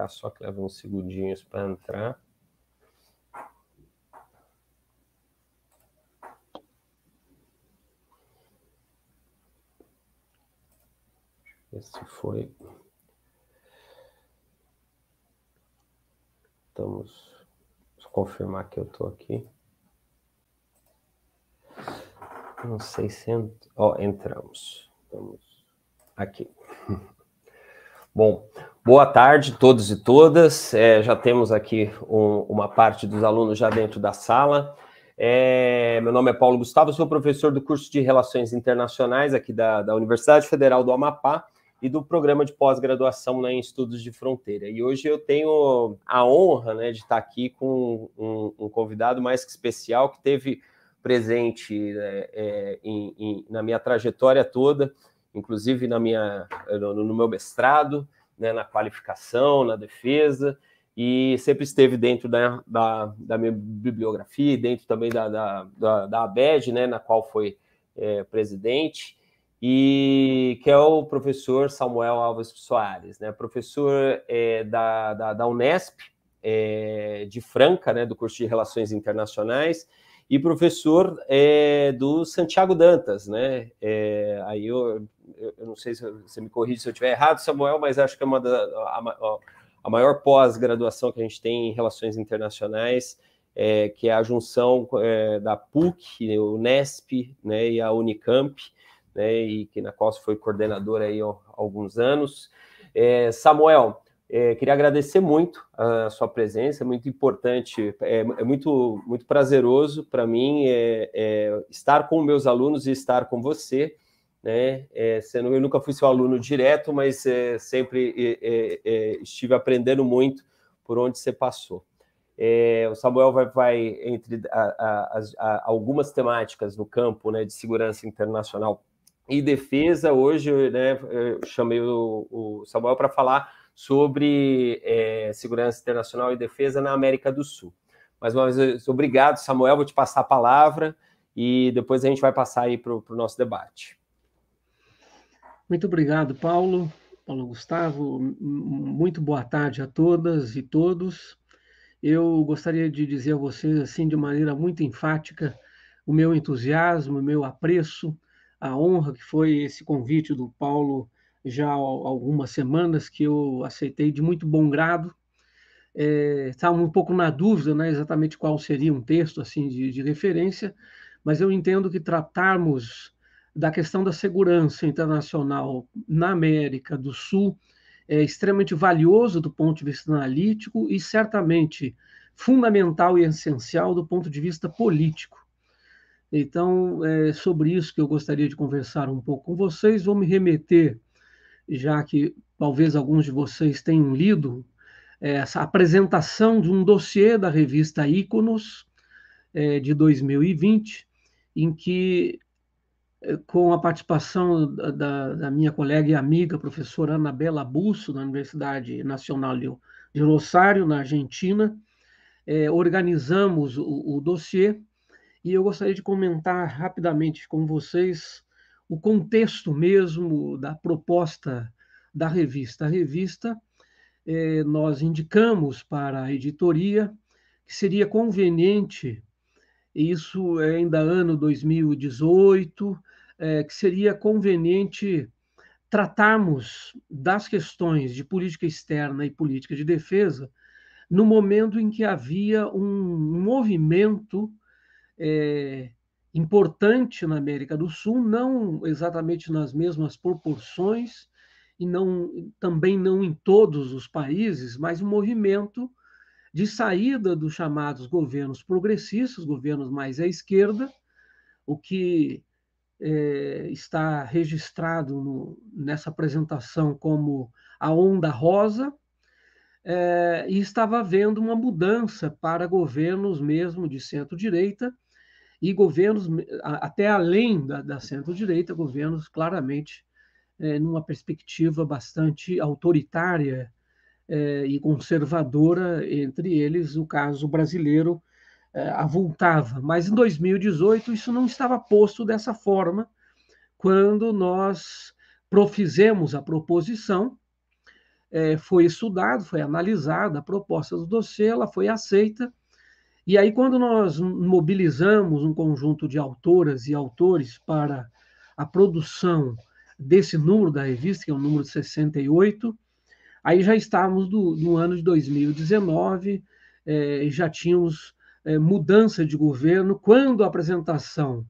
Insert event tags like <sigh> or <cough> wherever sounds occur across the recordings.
cá, só que leva uns segundinhos para entrar. Esse foi. Vamos confirmar que eu estou aqui. Não sei se. Ent... Oh, entramos. Vamos aqui. <laughs> Bom, boa tarde a todos e todas. É, já temos aqui um, uma parte dos alunos já dentro da sala. É, meu nome é Paulo Gustavo, sou professor do curso de Relações Internacionais aqui da, da Universidade Federal do Amapá e do programa de pós-graduação né, em Estudos de Fronteira. E hoje eu tenho a honra né, de estar aqui com um, um convidado mais que especial que teve presente né, é, em, em, na minha trajetória toda inclusive na minha, no meu mestrado, né, na qualificação, na defesa, e sempre esteve dentro da, da, da minha bibliografia, dentro também da, da, da, da ABED, né, na qual foi é, presidente, e que é o professor Samuel Alves Soares, né, professor é, da, da, da Unesp, é, de Franca, né, do curso de Relações Internacionais, e professor é, do Santiago Dantas, né? É, aí eu, eu não sei se você me corrige se eu estiver errado, Samuel, mas acho que é uma da, a, a maior pós-graduação que a gente tem em relações internacionais, é, que é a junção é, da PUC, o NESP, né, e a Unicamp, né, e que na qual você foi coordenador aí há alguns anos. É, Samuel, é, queria agradecer muito a sua presença, é muito importante, é, é muito, muito prazeroso para mim é, é, estar com meus alunos e estar com você. Né? sendo, é, eu nunca fui seu aluno direto, mas é, sempre estive aprendendo muito por onde você passou. o Samuel vai, vai entre a, a, a, algumas temáticas no campo né, de segurança internacional e defesa. Hoje né, eu chamei o, o Samuel para falar sobre é, segurança internacional e defesa na América do Sul. Mais uma vez, obrigado, Samuel. Vou te passar a palavra e depois a gente vai passar aí para o nosso debate. Muito obrigado, Paulo. Paulo Gustavo, muito boa tarde a todas e todos. Eu gostaria de dizer a vocês, assim, de maneira muito enfática, o meu entusiasmo, o meu apreço, a honra que foi esse convite do Paulo já algumas semanas que eu aceitei de muito bom grado. Estava é, um pouco na dúvida né, exatamente qual seria um texto assim de, de referência, mas eu entendo que tratarmos da questão da segurança internacional na América do Sul é extremamente valioso do ponto de vista analítico e certamente fundamental e essencial do ponto de vista político. Então, é sobre isso que eu gostaria de conversar um pouco com vocês. Vou me remeter já que talvez alguns de vocês tenham lido é, essa apresentação de um dossiê da revista Iconos é, de 2020, em que, é, com a participação da, da minha colega e amiga, professora Anabela Busso, da Universidade Nacional de Rosário, na Argentina, organizamos o, o dossiê e eu gostaria de comentar rapidamente com vocês o contexto mesmo da proposta da revista. A revista, é, nós indicamos para a editoria que seria conveniente, isso é ainda ano 2018, é, que seria conveniente tratarmos das questões de política externa e política de defesa no momento em que havia um movimento é, importante na América do Sul, não exatamente nas mesmas proporções e não também não em todos os países, mas um movimento de saída dos chamados governos progressistas, governos mais à esquerda, o que é, está registrado no, nessa apresentação como a onda rosa, é, e estava havendo uma mudança para governos mesmo de centro-direita, e governos até além da, da centro-direita, governos claramente é, numa perspectiva bastante autoritária é, e conservadora, entre eles o caso brasileiro é, avultava. Mas em 2018 isso não estava posto dessa forma, quando nós profizemos a proposição, é, foi estudado, foi analisada a proposta do dossiê, ela foi aceita, e aí, quando nós mobilizamos um conjunto de autoras e autores para a produção desse número da revista, que é o número 68, aí já estávamos do, no ano de 2019, eh, é, já tínhamos é, mudança de governo quando a apresentação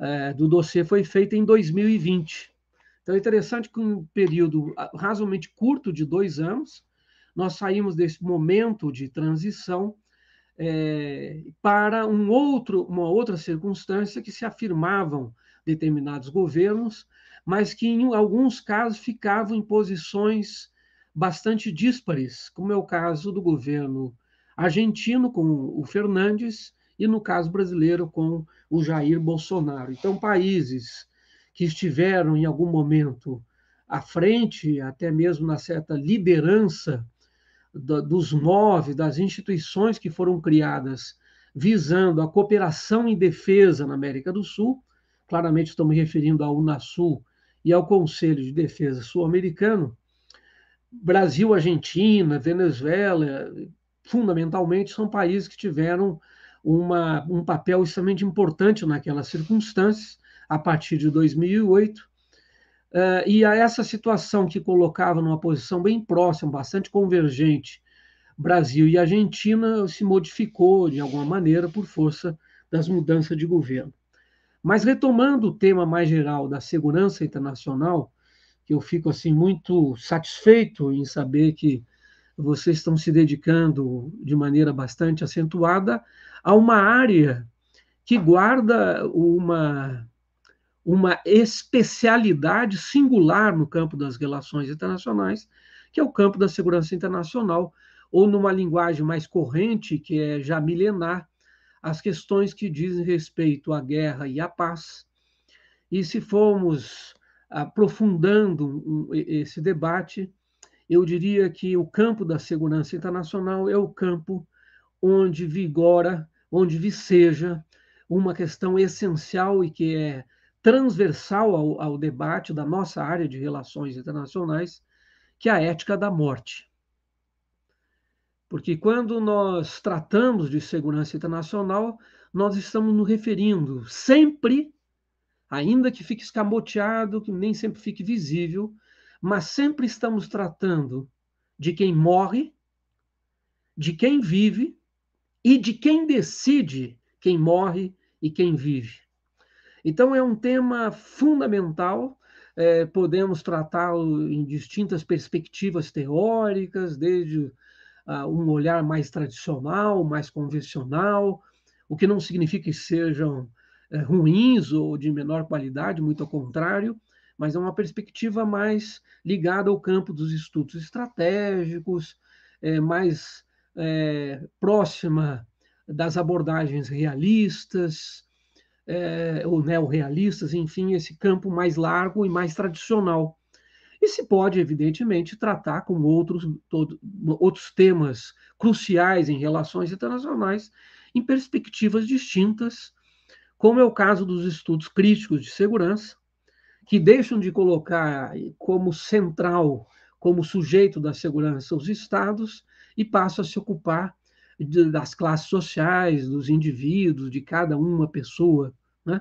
é, do dossiê foi feita em 2020. Então é interessante que, um período ah, razoavelmente curto de dois anos, nós saímos desse momento de transição é, para um outro, uma outra circunstância que se afirmavam determinados governos, mas que em alguns casos ficavam em posições bastante díspares, como é o caso do governo argentino com o Fernandes e no caso brasileiro com o Jair Bolsonaro. Então, países que estiveram em algum momento à frente, até mesmo na certa liderança da, dos nove, das instituições que foram criadas visando a cooperação em defesa na América do Sul, claramente estamos referindo ao Unasul e ao Conselho de Defesa Sul-Americano, Brasil, Argentina, Venezuela, fundamentalmente são países que tiveram uma, um papel extremamente importante naquelas circunstâncias, a partir de 2008, Uh, e a essa situação que colocava numa posição bem próxima, bastante convergente, Brasil e Argentina, se modificou de alguma maneira por força das mudanças de governo. Mas retomando o tema mais geral da segurança internacional, eu fico assim muito satisfeito em saber que vocês estão se dedicando de maneira bastante acentuada a uma área que guarda uma uma especialidade singular no campo das relações internacionais, que é o campo da segurança internacional, ou numa linguagem mais corrente, que é já milenar, as questões que dizem respeito à guerra e à paz. E se formos aprofundando esse debate, eu diria que o campo da segurança internacional é o campo onde vigora, onde viceja uma questão essencial e que é transversal ao, ao debate da nossa área de relações internacionais, que é a ética da morte. Porque quando nós tratamos de segurança internacional, nós estamos nos referindo sempre, ainda que fique escamoteado, que nem sempre fique visível, mas sempre estamos tratando de quem morre, de quem vive e de quem decide quem morre e quem vive. Então, é um tema fundamental. É, podemos tratá-lo em distintas perspectivas teóricas, desde uh, um olhar mais tradicional, mais convencional, o que não significa que sejam uh, ruins ou de menor qualidade, muito ao contrário, mas é uma perspectiva mais ligada ao campo dos estudos estratégicos, é, mais é, próxima das abordagens realistas, é, eh, ou neorrealistas, enfim, esse campo mais largo e mais tradicional. E se pode, evidentemente, tratar com outros, todo, outros temas cruciais em relações internacionais em perspectivas distintas, como é o caso dos estudos críticos de segurança, que deixam de colocar como central, como sujeito da segurança, os estados e passam a se ocupar das classes sociais, dos indivíduos, de cada uma pessoa né?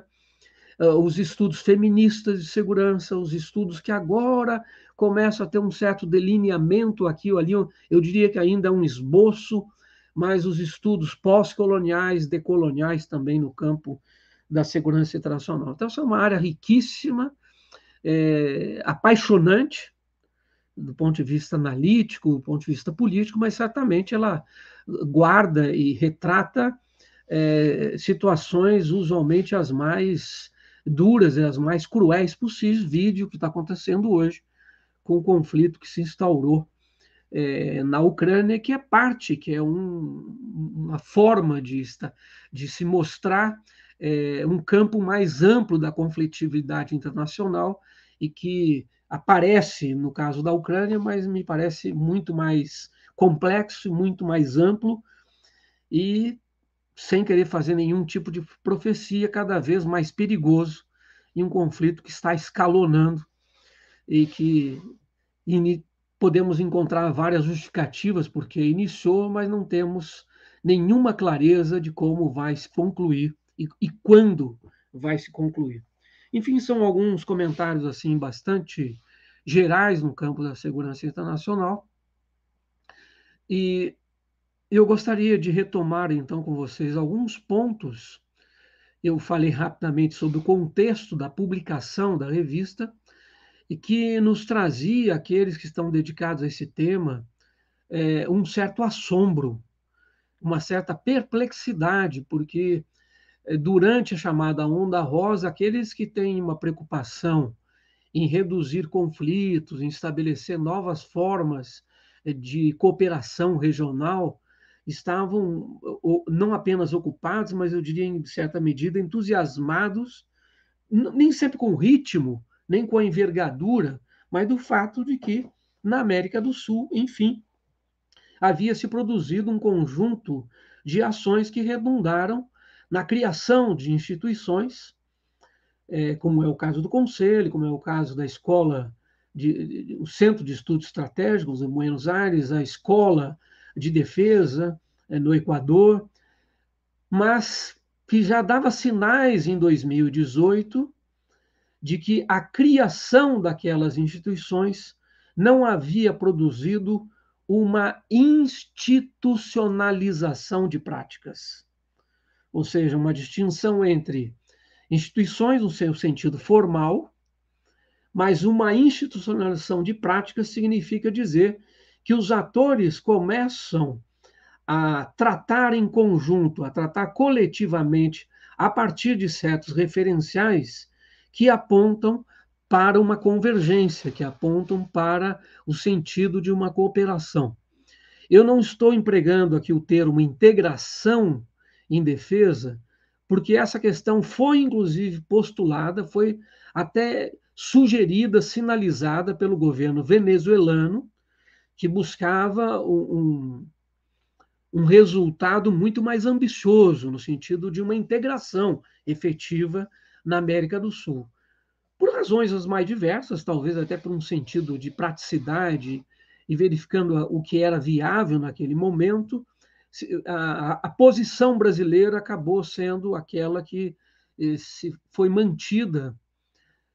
Ah, os estudos feministas de segurança, os estudos que agora começam a ter um certo delineamento aqui ou ali, eu diria que ainda é um esboço, mas os estudos pós-coloniais, decoloniais também no campo da segurança internacional. Então, essa é uma área riquíssima, é, apaixonante, do ponto de vista analítico, do ponto de vista político, mas certamente ela guarda e retrata é, situações usualmente as mais duras e as mais cruéis possíveis, vídeo que está acontecendo hoje com o conflito que se instaurou é, na Ucrânia, que é parte, que é um, uma forma de, de se mostrar é, um campo mais amplo da conflitividade internacional e que aparece no caso da Ucrânia, mas me parece muito mais complexo, muito mais amplo e sem querer fazer nenhum tipo de profecia, cada vez mais perigoso e um conflito que está escalonando e que podemos encontrar várias justificativas porque iniciou, mas não temos nenhuma clareza de como vai se concluir e, e quando vai se concluir. Enfim, são alguns comentários assim bastante gerais no campo da segurança internacional. E eu gostaria de retomar então com vocês alguns pontos. Eu falei rapidamente sobre o contexto da publicação da revista e que nos trazia, aqueles que estão dedicados a esse tema, é, um certo assombro, uma certa perplexidade, porque é, durante a chamada onda rosa, aqueles que têm uma preocupação em reduzir conflitos, em estabelecer novas formas é, de cooperação regional, estavam não apenas ocupados, mas eu diria em certa medida entusiasmados, nem sempre com o ritmo, nem com a envergadura, mas do fato de que na América do Sul, enfim, havia se produzido um conjunto de ações que redundaram na criação de instituições, é, como é o caso do Conselho, como é o caso da escola, de, de, o Centro de Estudos Estratégicos em Buenos Aires, a escola de defesa eh, no Equador, mas que já dava sinais em 2018 de que a criação daquelas instituições não havia produzido uma institucionalização de práticas, ou seja, uma distinção entre instituições no seu sentido formal, mas uma institucionalização de práticas significa dizer que os atores começam a tratar em conjunto, a tratar coletivamente, a partir de certos referenciais que apontam para uma convergência, que apontam para o sentido de uma cooperação. Eu não estou empregando aqui o termo integração em defesa, porque essa questão foi, inclusive, postulada, foi até sugerida, sinalizada pelo governo venezuelano, que buscava um, um, um resultado muito mais ambicioso, no sentido de uma integração efetiva na América do Sul. Por razões as mais diversas, talvez até por um sentido de praticidade e verificando o que era viável naquele momento, a, a, posição brasileira acabou sendo aquela que eh, se foi mantida,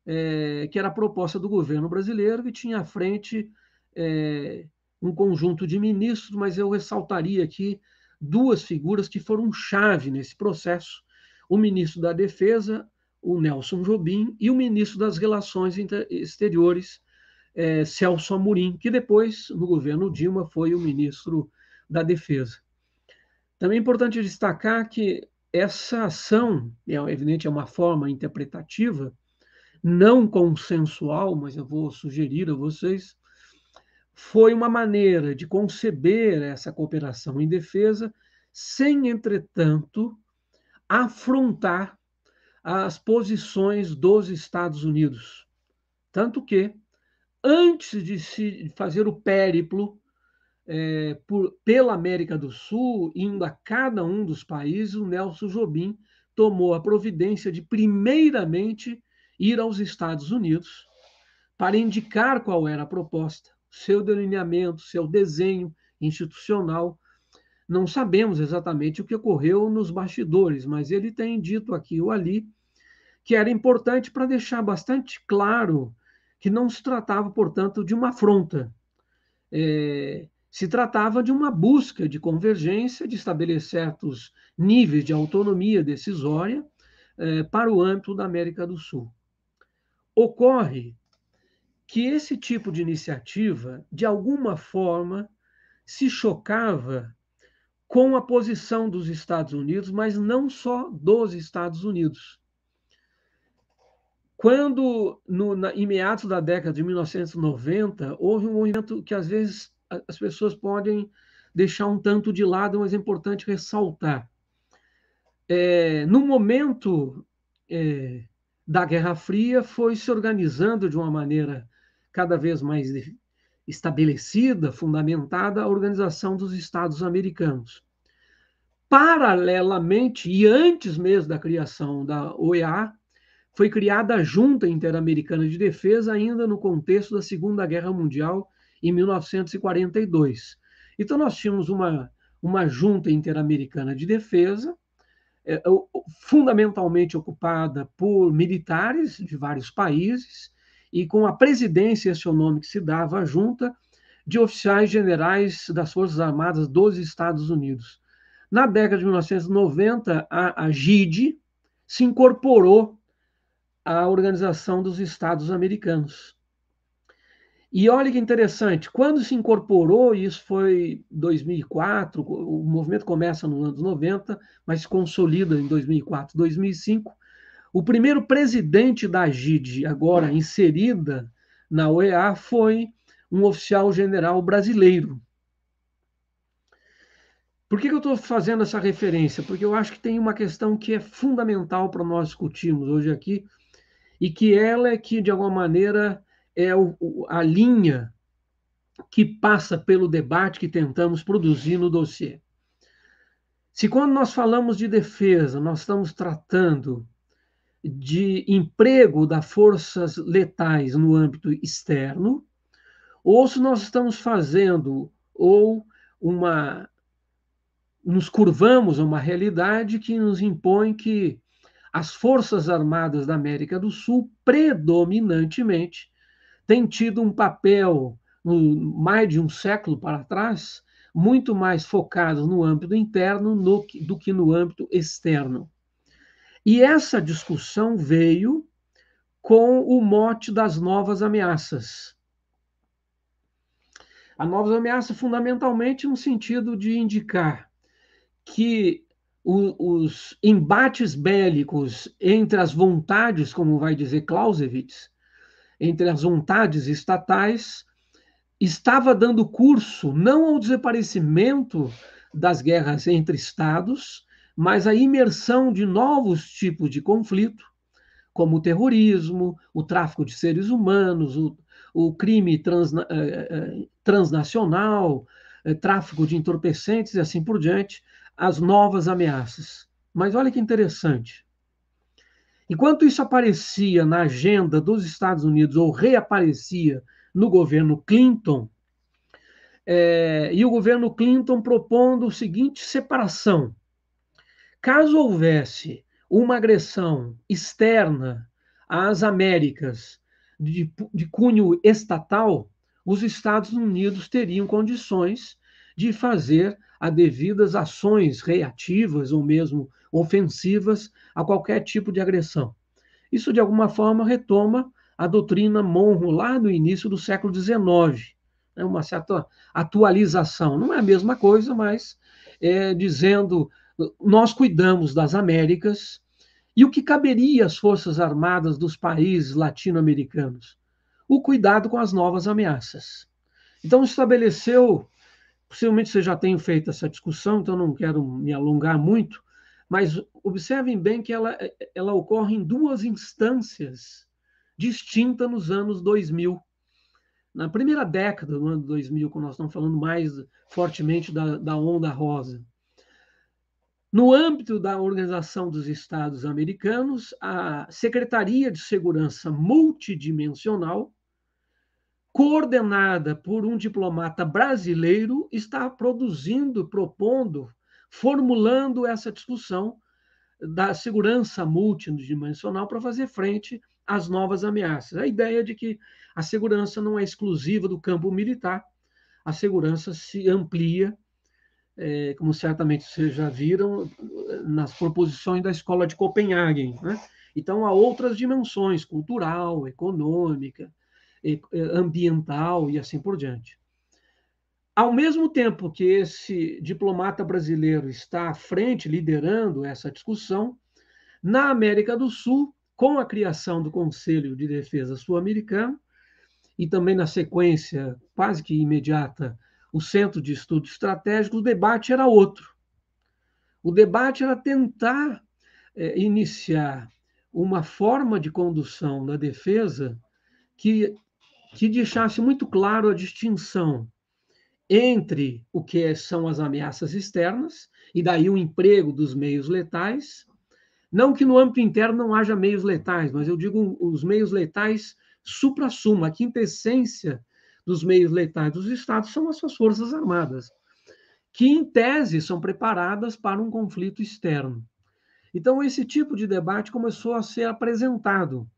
é, que era a proposta do governo brasileiro, que tinha à frente é, um conjunto de ministros, mas eu ressaltaria aqui duas figuras que foram chave nesse processo: o ministro da Defesa, o Nelson Jobim, e o ministro das Relações Exteriores, é, Celso Amorim, que depois, no governo Dilma, foi o ministro da Defesa. Também é importante destacar que essa ação, é evidente, é uma forma interpretativa, não consensual, mas eu vou sugerir a vocês foi uma maneira de conceber essa cooperação em defesa, sem, entretanto, afrontar as posições dos Estados Unidos. Tanto que, antes de se fazer o périplo é, por, pela América do Sul, indo a cada um dos países, o Nelson Jobim tomou a providência de, primeiramente, ir aos Estados Unidos para indicar qual era a proposta seu delineamento, seu desenho institucional. Não sabemos exatamente o que ocorreu nos bastidores, mas ele tem dito aqui ou ali que era importante para deixar bastante claro que não se tratava, portanto, de uma afronta. É, se tratava de uma busca de convergência, de estabelecer certos níveis de autonomia decisória é, para o âmbito da América do Sul. Ocorre que esse tipo de iniciativa, de alguma forma, se chocava com a posição dos Estados Unidos, mas não só dos Estados Unidos. Quando, no, na, em meados da década de 1990, houve um movimento que às vezes as pessoas podem deixar um tanto de lado, mas é importante ressaltar. É, no momento é, da Guerra Fria, foi se organizando de uma maneira cada vez mais estabelecida, fundamentada, a Organização dos Estados Americanos. Paralelamente e antes mesmo da criação da OEA, foi criada a Junta Interamericana de Defesa, ainda no contexto da Segunda Guerra Mundial, em 1942. Então, nós tínhamos uma, uma Junta Interamericana de Defesa, é, fundamentalmente ocupada por militares de vários países, e com a presidência nome que se dava junta de oficiais generais das Forças Armadas dos Estados Unidos. Na década de 1990, a, a GID se incorporou à Organização dos Estados Americanos. E olha que interessante, quando se incorporou, isso foi 2004, o movimento começa nos anos 90, mas se consolida em 2004, 2005, o primeiro presidente da GID, agora inserida na OEA, foi um oficial general brasileiro. Por que, que eu estou fazendo essa referência? Porque eu acho que tem uma questão que é fundamental para nós discutirmos hoje aqui, e que ela é que, de alguma maneira, é o, a linha que passa pelo debate que tentamos produzir no dossiê. Se quando nós falamos de defesa, nós estamos tratando de emprego das forças letais no âmbito externo, ou se nós estamos fazendo ou uma nos curvamos a uma realidade que nos impõe que as Forças Armadas da América do Sul, predominantemente, têm tido um papel, no mais de um século para trás, muito mais focado no âmbito interno no, do que no âmbito externo. E essa discussão veio com o mote das novas ameaças. A nova ameaça, fundamentalmente, no sentido de indicar que o, os embates bélicos entre as vontades, como vai dizer Clausewitz, entre as vontades estatais, estava dando curso não ao desaparecimento das guerras entre estados, mas a imersão de novos tipos de conflito, como o terrorismo, o tráfico de seres humanos, o, o crime eh, eh, eh, transnacional, tráfico de entorpecentes e assim por diante, as novas ameaças. Mas olha que interessante. Enquanto isso aparecia na agenda dos Estados Unidos, ou reaparecia no governo Clinton, e o governo Clinton propondo o seguinte separação Caso houvesse uma agressão externa às Américas de, de cunho estatal, os Estados Unidos teriam condições de fazer as devidas ações reativas ou mesmo ofensivas a qualquer tipo de agressão. Isso, de alguma forma, retoma a doutrina Monroe lá no início do século XIX. É né, uma certa atualização. Não é a mesma coisa, mas é, dizendo nós cuidamos das Américas e o que caberia às forças armadas dos países latino-americanos? O cuidado com as novas ameaças. Então, estabeleceu, possivelmente você já tenha feito essa discussão, então não quero me alongar muito, mas observem bem que ela, ela ocorre em duas instâncias distintas nos anos 2000. Na primeira década do ano 2000, quando nós estamos falando mais fortemente da, da onda rosa, no âmbito da Organização dos Estados Americanos, a Secretaria de Segurança Multidimensional, coordenada por um diplomata brasileiro, está produzindo, propondo, formulando essa discussão da segurança multidimensional para fazer frente às novas ameaças. A ideia é de que a segurança não é exclusiva do campo militar, a segurança se amplia é, como certamente vocês já viram, nas proposições da Escola de Copenhague. Né? Então, há outras dimensões, cultural, econômica, ambiental e assim por diante. Ao mesmo tempo que esse diplomata brasileiro está à frente, liderando essa discussão, na América do Sul, com a criação do Conselho de Defesa Sul-Americano, e também na sequência quase que imediata o Centro de Estudos Estratégicos, o debate era outro. O debate era tentar é, iniciar uma forma de condução da defesa que, que deixasse muito claro a distinção entre o que são as ameaças externas, e daí o emprego dos meios letais. Não que no âmbito interno não haja meios letais, mas eu digo os meios letais supra-suma, a quintessência dos meios letais dos Estados são as suas forças armadas, que em tese são preparadas para um conflito externo. Então, esse tipo de debate começou a ser apresentado.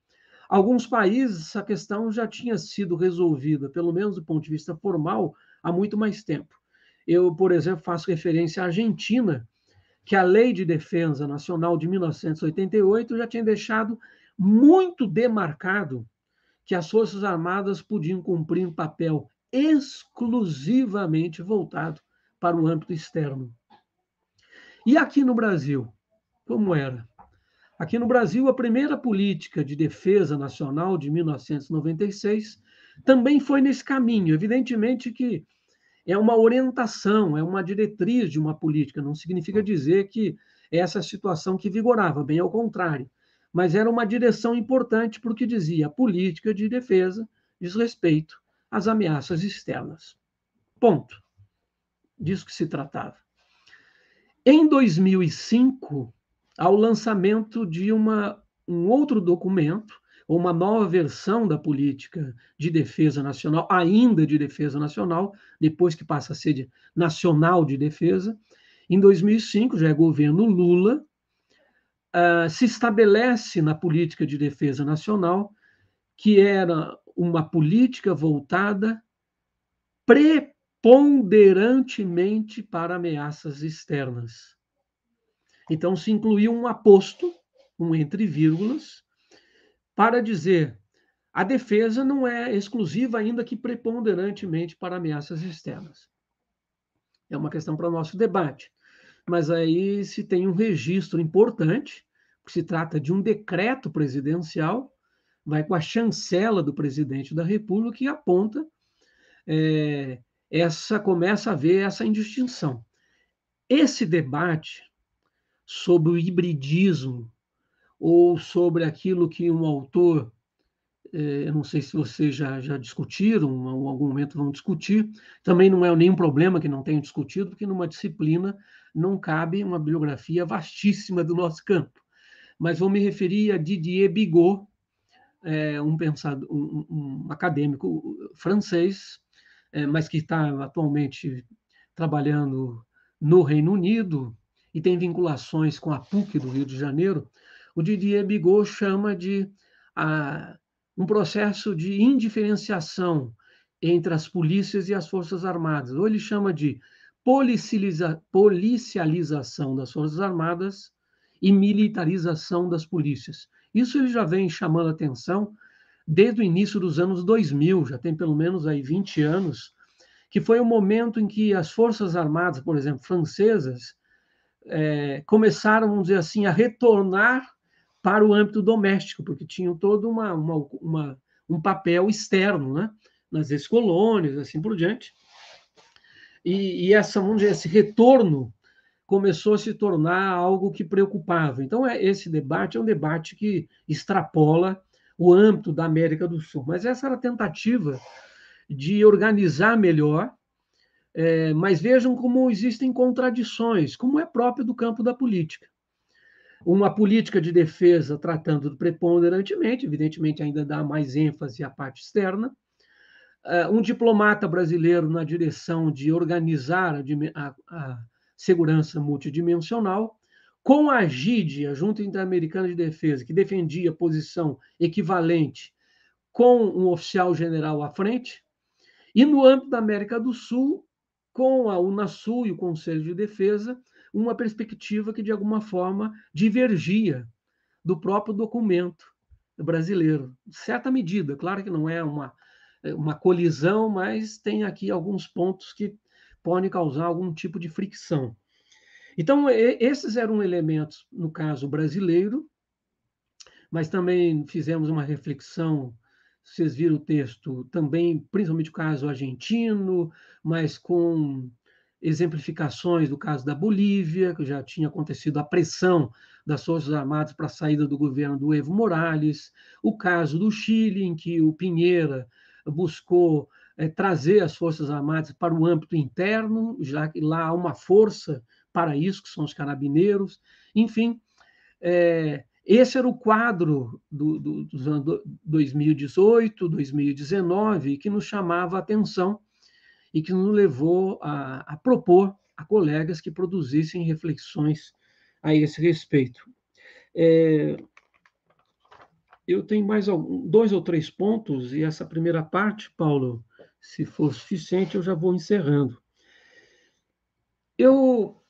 Alguns países, essa questão já tinha sido resolvida, pelo menos do ponto de vista formal, há muito mais tempo. Eu, por exemplo, faço referência à Argentina, que a Lei de Defesa Nacional de 1988 já tinha deixado muito demarcado que as Forças Armadas podiam cumprir um papel exclusivamente voltado para o âmbito externo. E aqui no Brasil, como era? Aqui no Brasil, a primeira política de defesa nacional de 1996 também foi nesse caminho. Evidentemente que é uma orientação, é uma diretriz de uma política, não significa dizer que essa situação que vigorava, bem ao contrário mas era uma direção importante porque dizia política de defesa diz respeito às ameaças externas. Ponto. Disso que se tratava. Em 2005, ao lançamento de uma, um outro documento, ou uma nova versão da política de defesa nacional, ainda de defesa nacional, depois que passa a ser de nacional de defesa, em 2005, já é governo Lula, ah, se estabelece na política de defesa nacional, que era uma política voltada preponderantemente para ameaças externas. Então, se incluiu um aposto, um entre vírgulas, para dizer a defesa não é exclusiva, ainda que preponderantemente, para ameaças externas. É uma questão para o nosso debate. Mas aí se tem um registro importante que se trata de um decreto presidencial, vai com a chancela do presidente da República e aponta é, essa começa a ver essa indistinção. Esse debate sobre o hibridismo ou sobre aquilo que um autor, é, eu não sei se vocês já, já discutiram, ou em algum momento vão discutir, também não é nenhum problema que não tenham discutido, porque numa disciplina não cabe uma bibliografia vastíssima do nosso campo mas vou me referir a Didier Bigot, é, um, pensador, um, um acadêmico francês, é, mas que está atualmente trabalhando no Reino Unido e tem vinculações com a PUC do Rio de Janeiro. O Didier Bigot chama de a, um processo de indiferenciação entre as polícias e as forças armadas. Ou ele chama de policialização das forças armadas, e militarização das polícias. Isso ele já vem chamando atenção desde o início dos anos 2000, já tem pelo menos aí 20 anos, que foi o momento em que as forças armadas, por exemplo, francesas, é, começaram, vamos dizer assim, a retornar para o âmbito doméstico, porque tinham todo uma, uma, uma, um papel externo, né? nas ex-colônias, assim por diante. E, e essa, vamos dizer, esse retorno começou a se tornar algo que preocupava. Então, é, esse debate é um debate que extrapola o âmbito da América do Sul. Mas essa era a tentativa de organizar melhor. É, mas vejam como existem contradições, como é próprio do campo da política. Uma política de defesa tratando preponderantemente, evidentemente ainda dá mais ênfase à parte externa. É, um diplomata brasileiro na direção de organizar a, a, segurança multidimensional. Com a GID, a Junta Interamericana de Defesa, que defendia posição equivalente com um oficial general à frente, e no âmbito da América do Sul, com a Unasul e o Conselho de Defesa, uma perspectiva que, de alguma forma, divergia do próprio documento brasileiro. Em certa medida, claro que não é uma, é uma colisão, mas tem aqui alguns pontos que podem causar algum tipo de fricção. Então, esses eram elementos, no caso brasileiro, mas também fizemos uma reflexão. Vocês viram o texto também, principalmente o caso argentino, mas com exemplificações do caso da Bolívia, que já tinha acontecido a pressão das Forças Armadas para a saída do governo do Evo Morales, o caso do Chile, em que o Pinheira buscou é, trazer as Forças Armadas para o âmbito interno, já que lá há uma força para isso, que são os carabineiros. Enfim, é, esse era o quadro do, do, dos anos 2018, 2019, que nos chamava a atenção e que nos levou a, a propor a colegas que produzissem reflexões a esse respeito. É, eu tenho mais algum, dois ou três pontos, e essa primeira parte, Paulo, se for suficiente, eu já vou encerrando. Eu,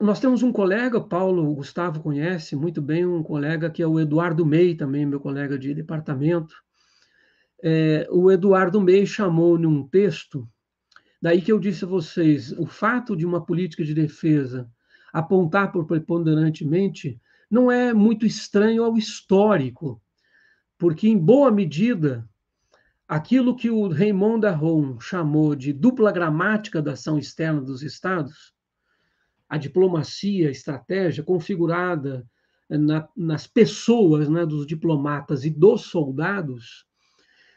nós temos um colega, Paulo Gustavo conhece muito bem, um colega que é o Eduardo Mei também meu colega de departamento. É, o Eduardo Mei chamou num texto, daí que eu disse a vocês, o fato de uma política de defesa apontar por preponderantemente não é muito estranho ao histórico, porque em boa medida aquilo que o Raymond Daron chamou de dupla gramática da ação externa dos Estados, a diplomacia, a estratégia configurada eh, na, nas pessoas né, dos diplomatas e dos soldados,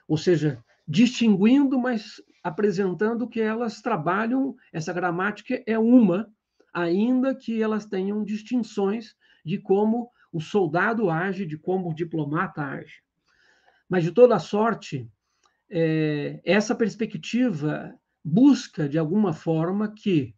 ou seja, distinguindo, mas apresentando que elas trabalham, essa gramática é uma, ainda que elas tenham distinções de como o soldado age, de como o diplomata age. Mas, de toda sorte, é, essa perspectiva busca, de alguma forma, que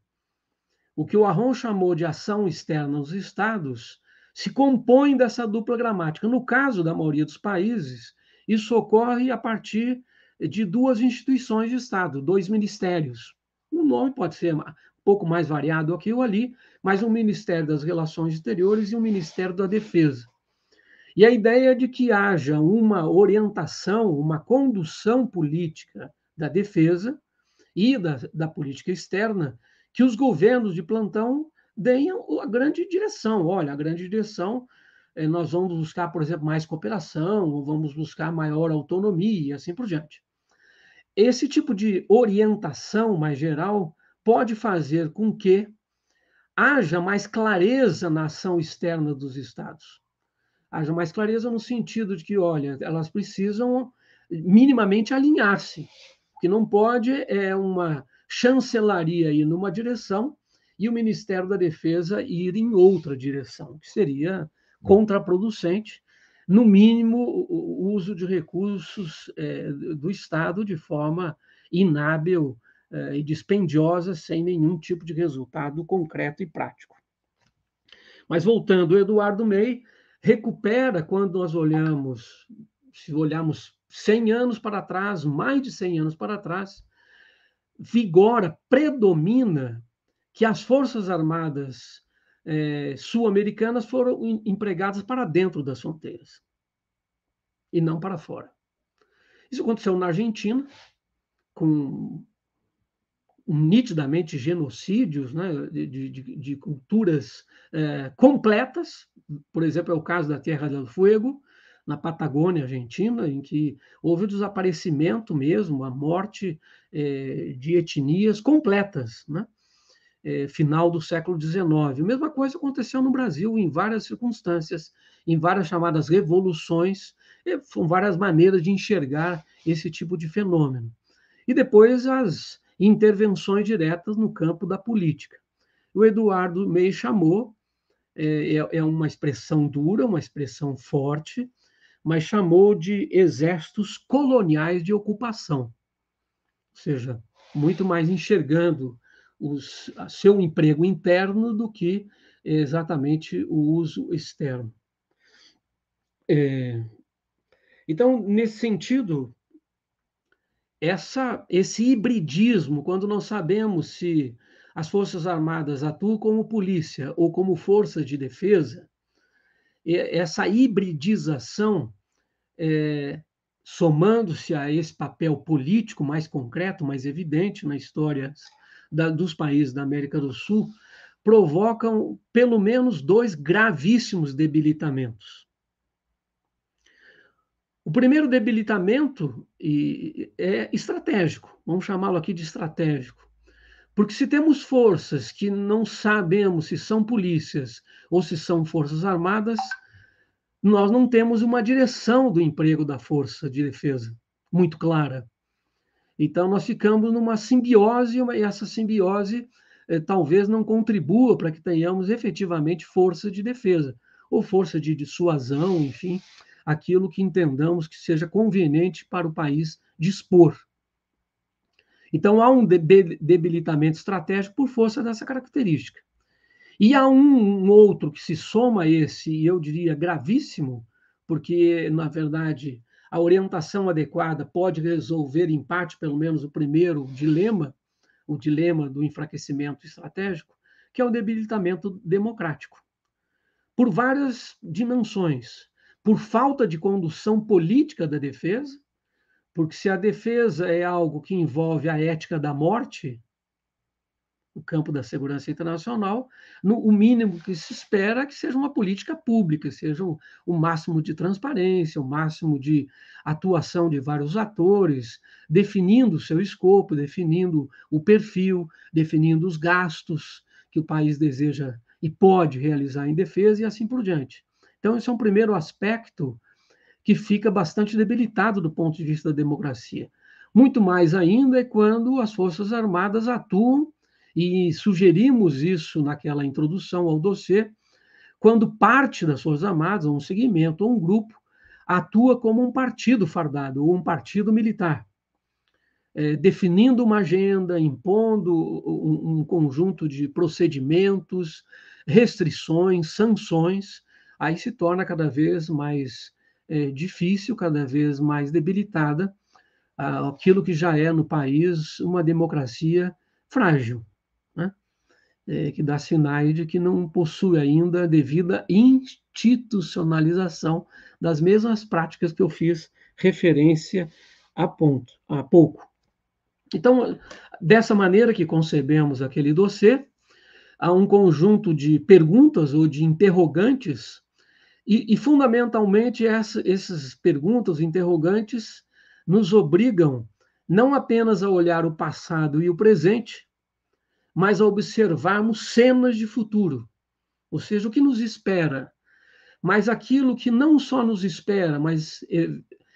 o que o Arron chamou de ação externa aos Estados se compõe dessa dupla gramática. No caso da maioria dos países, isso ocorre a partir de duas instituições de Estado, dois ministérios. O nome pode ser um pouco mais variado aqui ou ali, mas um Ministério das Relações Exteriores e um Ministério da Defesa. E a ideia de que haja uma orientação, uma condução política da defesa e da, da política externa, que os governos de plantão deem a grande direção. Olha, a grande direção, eh, nós vamos buscar, por exemplo, mais cooperação, ou vamos buscar maior autonomia e assim por diante. Esse tipo de orientação mais geral pode fazer com que haja mais clareza na ação externa dos Estados haja mais clareza no sentido de que, olha, elas precisam minimamente alinhar-se, que não pode é uma chancelaria ir numa direção e o Ministério da Defesa ir em outra direção, que seria contraproducente, no mínimo, o uso de recursos é, do Estado de forma inábil é, e dispendiosa, sem nenhum tipo de resultado concreto e prático. Mas voltando, Eduardo May recupera quando nós olhamos, se olharmos 100 anos para trás, mais de 100 anos para trás, vigora, predomina que as Forças Armadas é, sul-americanas foram empregadas para dentro das fronteiras e não para fora. Isso aconteceu na Argentina, com nitidamente genocídios né, de, de, de culturas é, completas, por exemplo, é o caso da Terra do Fuego, na Patagônia Argentina, em que houve o desaparecimento mesmo, a morte é, de etnias completas, né? é, final do século XIX. A mesma coisa aconteceu no Brasil em várias circunstâncias, em várias chamadas revoluções, são várias maneiras de enxergar esse tipo de fenômeno. E depois as intervenções diretas no campo da política. O Eduardo May chamou, é, é, é uma expressão dura, uma expressão forte, mas chamou de exércitos coloniais de ocupação. Ou seja, muito mais enxergando o seu emprego interno do que exatamente o uso externo. É, então, nesse sentido, essa, esse hibridismo, quando não sabemos se as Forças Armadas atuam como polícia ou como força de defesa, essa hibridização, é, somando-se a esse papel político mais concreto, mais evidente na história da, dos países da América do Sul, provocam pelo menos dois gravíssimos debilitamentos. O primeiro debilitamento é estratégico, vamos chamá-lo aqui de estratégico. Porque se temos forças que não sabemos se são polícias ou se são forças armadas, nós não temos uma direção do emprego da força de defesa muito clara. Então nós ficamos numa simbiose e essa simbiose eh, talvez não contribua para que tenhamos efetivamente força de defesa ou força de dissuasão, enfim, aquilo que entendamos que seja conveniente para o país dispor. Então, há um debilitamento estratégico por força dessa característica. E há um, um outro que se soma a esse, e eu diria gravíssimo, porque, na verdade, a orientação adequada pode resolver, em parte, pelo menos, o primeiro dilema, o dilema do enfraquecimento estratégico, que é o debilitamento democrático, por várias dimensões por falta de condução política da defesa, porque se a defesa é algo que envolve a ética da morte, o campo da segurança internacional, no, o mínimo que se espera é que seja uma política pública, seja o, o máximo de transparência, o máximo de atuação de vários atores, definindo o seu escopo, definindo o perfil, definindo os gastos que o país deseja e pode realizar em defesa e assim por diante. Então, esse é um primeiro aspecto que fica bastante debilitado do ponto de vista da democracia. Muito mais ainda é quando as Forças Armadas atuam, e sugerimos isso naquela introdução ao dossiê, quando parte das Forças Armadas, ou um segmento, ou um grupo, atua como um partido fardado, ou um partido militar, é, definindo uma agenda, impondo um, um conjunto de procedimentos, restrições, sanções, aí se torna cada vez mais é, difícil, cada vez mais debilitada aquilo que já é no país uma democracia frágil, né? é, que dá sinais de que não possui ainda a devida institucionalização das mesmas práticas que eu fiz referência a ponto, há pouco. Então, dessa maneira que concebemos aquele dossiê, há um conjunto de perguntas ou de interrogantes e, e fundamentalmente, essa, essas perguntas, interrogantes, nos obrigam não apenas a olhar o passado e o presente, mas a observarmos cenas de futuro, ou seja, o que nos espera, mas aquilo que não só nos espera, mas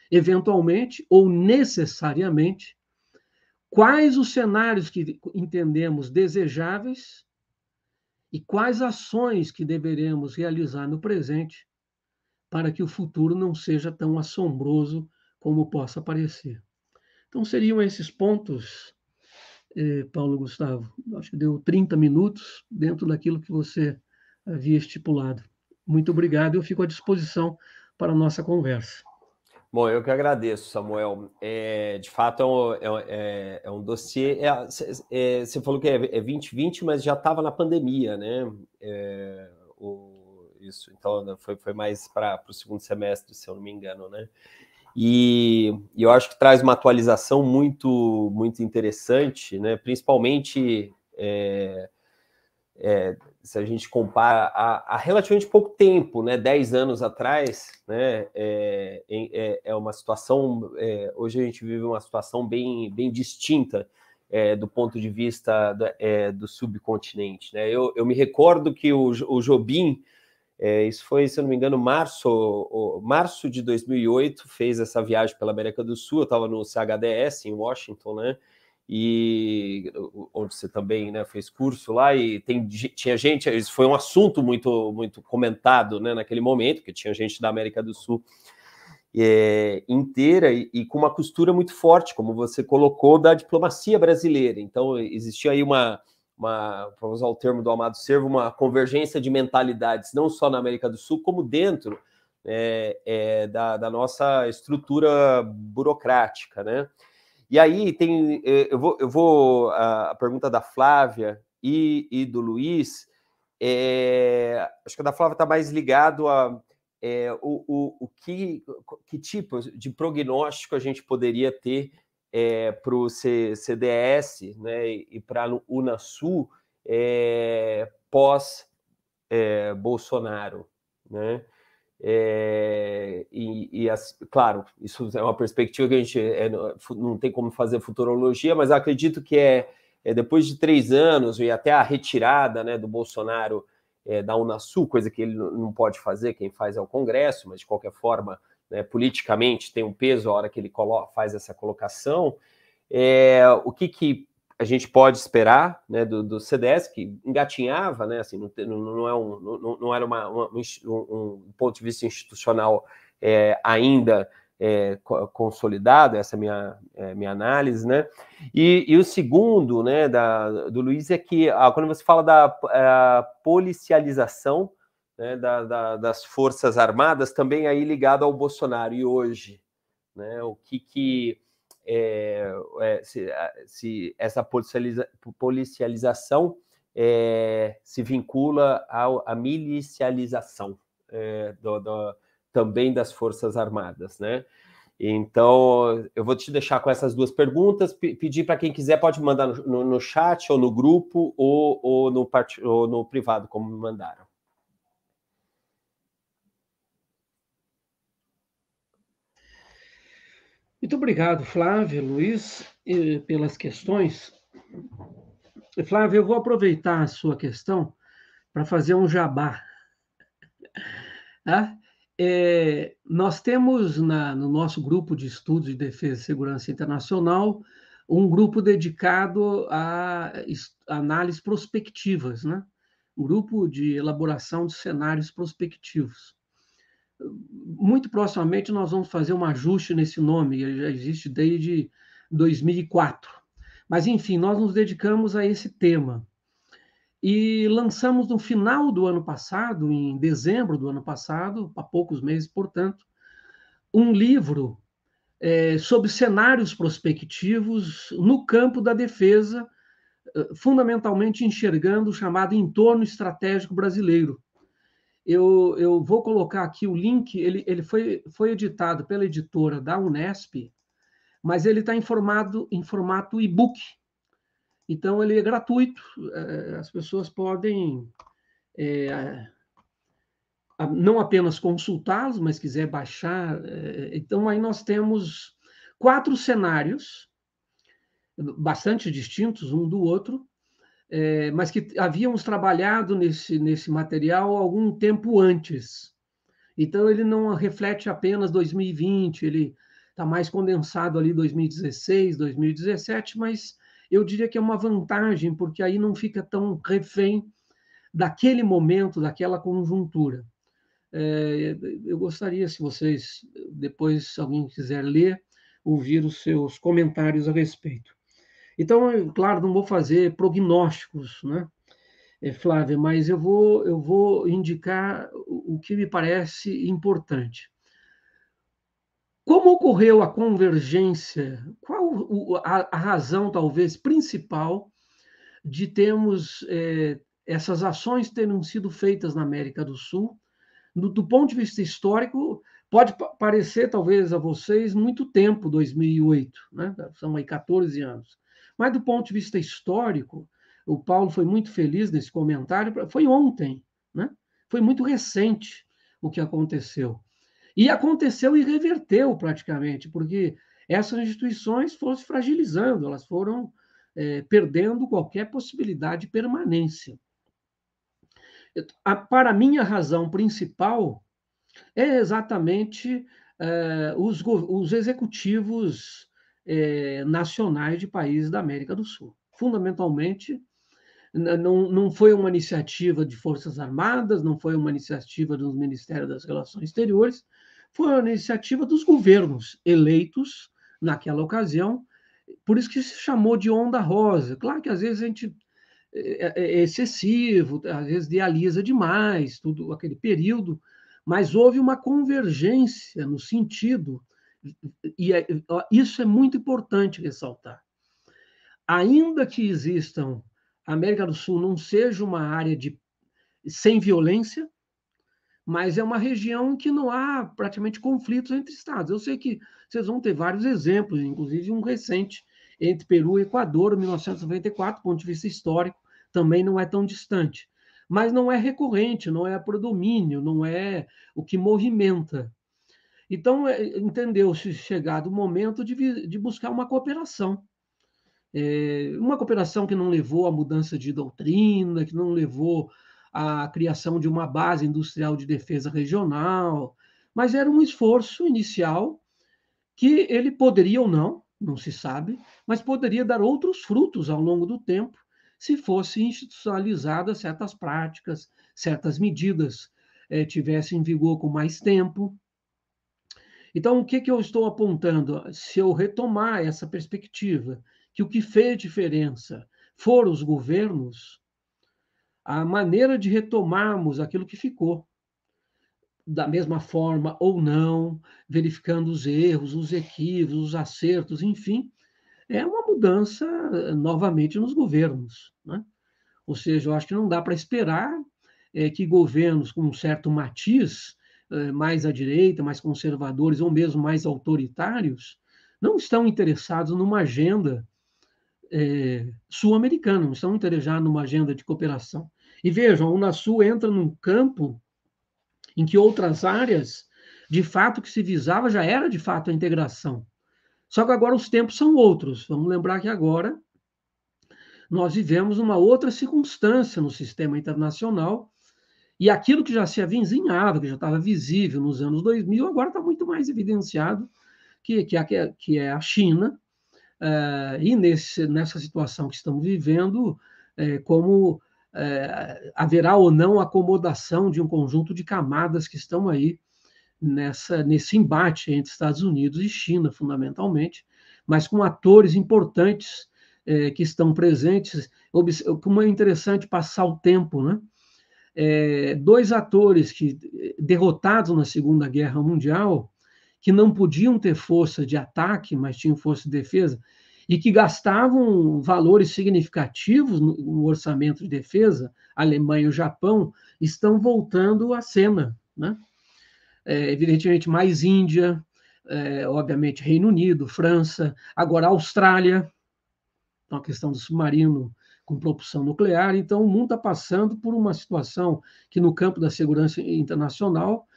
eventualmente ou necessariamente, quais os cenários que entendemos desejáveis e quais ações que deveremos realizar no presente para que o futuro não seja tão assombroso como possa parecer. Então, seriam esses pontos, eh, Paulo Gustavo. Acho que deu 30 minutos dentro daquilo que você havia estipulado. Muito obrigado, eu fico à disposição para a nossa conversa. Bom, eu que agradeço, Samuel. É, de fato, é um, é, é, é um dossiê. É, você é, falou que é 2020, é mas já estava na pandemia, né? O isso. Então né, foi, foi mais para o segundo semestre, se eu não me engano, né? E, e, eu acho que traz uma atualização muito, muito interessante, né? Principalmente é, é, se a gente compara a, a, relativamente pouco tempo, né? 10 anos atrás, né? É, é, é, é uma situação. É, hoje a gente vive uma situação bem, bem distinta. É, do ponto de vista da, é, do subcontinente. Né? Eu, eu, me recordo que o, o Jobim, é, isso foi, se eu não me engano, março, o, março de 2008, fez essa viagem pela América do Sul, eu estava no CHDS em Washington, né? E onde você também né, fez curso lá, e tem, tinha gente, isso foi um assunto muito, muito comentado né, naquele momento, que tinha gente da América do Sul é, inteira e, e com uma costura muito forte, como você colocou, da diplomacia brasileira. Então, existia aí uma, uma, para usar o termo do Amado Servo, uma convergência de mentalidades, não só na América do Sul, como dentro é, é, da, da, nossa estrutura burocrática, né? E aí tem, é, eu vou, eu vou a, pergunta da Flávia e, e do Luiz, é, acho que a da Flávia está mais ligado a é, o, o, o que, que tipo de prognóstico a gente poderia ter é, eh, para o CDS né, e para a Unasul é, eh, pós-Bolsonaro. Eh, é, né? e, e as, claro, isso é uma perspectiva que a gente é, não tem como fazer futurologia, mas acredito que é, é, depois de três anos e até a retirada né, do Bolsonaro da Unasul, coisa que ele não pode fazer, quem faz é o Congresso, mas de qualquer forma né, politicamente tem um peso a hora que ele faz essa colocação, é, o que, que a gente pode esperar né, do, do CDS, que engatinhava, né, assim, não, não, é um, não, não era uma, uma, um, um, ponto de vista institucional é, ainda é, consolidado, essa é minha, é, minha análise, né? E, e, o segundo, né, da, do Luiz, é que ah, quando você fala da é, policialização né, da, da, das Forças Armadas, também aí ligado ao Bolsonaro. E hoje, né, o que, que é, é, se, se, essa policializa, policialização é, se vincula ao, à milicialização é, do, do, também das Forças Armadas, né? Então, eu vou te deixar com essas duas perguntas. P pedir para quem quiser, pode mandar no, no, no, chat, ou no grupo, ou, ou, no, ou no privado, como me mandaram. Muito obrigado, Flávio, Luiz, pelas questões. Flávio, eu vou aproveitar a sua questão para fazer um jabá. Ah, é, nós temos na, no nosso grupo de estudos de defesa e segurança internacional um grupo dedicado a, a análises prospectivas, né? um grupo de elaboração de cenários prospectivos muito proximamente nós vamos fazer um ajuste nesse nome, ele já existe desde 2004. Mas, enfim, nós nos dedicamos a esse tema. E lançamos no final do ano passado, em dezembro do ano passado, há poucos meses, portanto, um livro é, sobre cenários prospectivos no campo da defesa, é, fundamentalmente enxergando o chamado entorno estratégico brasileiro, eu, eu vou colocar aqui o link, ele, ele foi, foi editado pela editora da Unesp, mas ele está em, em formato e-book. Então, ele é gratuito, eh, as pessoas podem é, não apenas consultá-los, mas quiser baixar. Eh, então, aí nós temos quatro cenários, bastante distintos um do outro, é, mas que havíamos trabalhado nesse, nesse material algum tempo antes. Então, ele não reflete apenas 2020, ele está mais condensado ali 2016, 2017, mas eu diria que é uma vantagem, porque aí não fica tão refém daquele momento, daquela conjuntura. É, eu gostaria, se vocês, depois, se alguém quiser ler, ouvir os seus comentários a respeito. Então, claro, não vou fazer prognósticos, né, é, Flávia, mas eu vou, eu vou indicar o que me parece importante. Como ocorreu a convergência? Qual a, razão, talvez, principal de termos é, essas ações terem sido feitas na América do Sul? Do, do ponto de vista histórico, pode parecer, talvez, a vocês muito tempo 2008, né? são aí 14 anos. Mas do ponto de vista histórico, o Paulo foi muito feliz nesse comentário, foi ontem, né? Foi muito recente o que aconteceu. E aconteceu e reverteu praticamente, porque essas instituições foram se fragilizando, elas foram é, perdendo qualquer possibilidade de permanência. a, para mim, a razão principal é exatamente é, os, os executivos é, nacionais de países da América do Sul. Fundamentalmente, não, não foi uma iniciativa de Forças Armadas, não foi uma iniciativa dos Ministérios das Relações Exteriores, foi uma iniciativa dos governos eleitos naquela ocasião, por isso que se chamou de onda rosa. Claro que às vezes a gente é, é, é excessivo, às vezes idealiza demais tudo aquele período, mas houve uma convergência no sentido e é, isso é muito importante ressaltar. Ainda que existam, a América do Sul não seja uma área de, sem violência, mas é uma região em que não há praticamente conflitos entre estados. Eu sei que vocês vão ter vários exemplos, inclusive um recente entre Peru e Equador, 1994, do ponto de vista histórico, também não é tão distante. Mas não é recorrente, não é predomínio, não é o que movimenta então, é, entendeu-se chegado o momento de, de buscar uma cooperação. É, uma cooperação que não levou à mudança de doutrina, que não levou à criação de uma base industrial de defesa regional, mas era um esforço inicial que ele poderia ou não, não se sabe, mas poderia dar outros frutos ao longo do tempo se fossem institucionalizadas certas práticas, certas medidas eh, tivessem vigor com mais tempo. Então, o que, que eu estou apontando? Se eu retomar essa perspectiva, que o que fez diferença foram os governos, a maneira de retomarmos aquilo que ficou, da mesma forma ou não, verificando os erros, os equívocos, os acertos, enfim, é uma mudança eh, novamente nos governos. Né? Ou seja, eu acho que não dá para esperar é, que governos com um certo matiz eh, mais à direita, mais conservadores ou mesmo mais autoritários, não estão interessados numa agenda é, sul-americana, não estão interessados numa agenda de cooperação. E vejam, a Unasul entra num campo em que outras áreas, de fato, que se visava já era de fato a integração. Só que agora os tempos são outros. Vamos lembrar que agora nós vivemos uma outra circunstância no sistema internacional e aquilo que já se avizinhava, que já estava visível nos anos 2000, agora está muito mais evidenciado, que, que, é que é a China, eh, e nesse, nessa situação que estamos vivendo, eh, como eh, haverá ou não acomodação de um conjunto de camadas que estão aí nessa, nesse embate entre Estados Unidos e China, fundamentalmente, mas com atores importantes que estão presentes. Como é interessante passar o tempo, né? é, dois atores que eh, derrotados na Segunda Guerra Mundial, que não podiam ter força de ataque, mas tinham força de defesa, e que gastavam valores significativos no orçamento de defesa, Alemanha e o Japão, estão voltando à cena. Né? É, evidentemente, mais Índia, é, obviamente, Reino Unido, França, agora Austrália, então a questão do submarino com propulsão nuclear. Então, o mundo está passando por uma situação que, no campo da segurança internacional,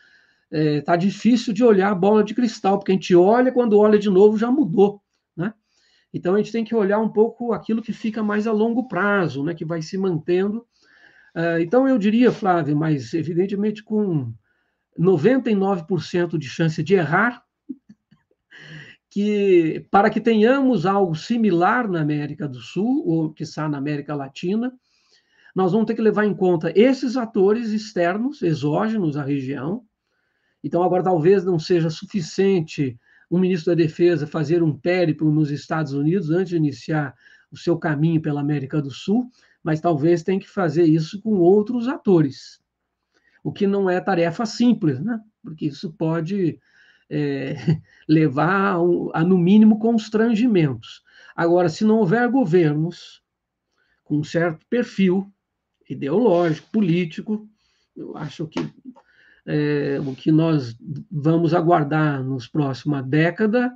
está é, tá difícil de olhar a bola de cristal, porque a gente olha, quando olha de novo, já mudou. Né? Então, a gente tem que olhar um pouco aquilo que fica mais a longo prazo, né, que vai se mantendo. Uh, então, eu diria, Flávio, mas evidentemente com 99% de chance de errar, que para que tenhamos algo similar na América do Sul, ou que está na América Latina, nós vamos ter que levar em conta esses atores externos, exógenos à região. Então, agora, talvez não seja suficiente o ministro da Defesa fazer um périplo nos Estados Unidos antes de iniciar o seu caminho pela América do Sul, mas talvez tenha que fazer isso com outros atores, o que não é tarefa simples, né? porque isso pode é, <laughs> levar a, a, no mínimo, constrangimentos. Agora, se não houver governos com um certo perfil ideológico, político, eu acho que é, o que nós vamos aguardar nos próxima década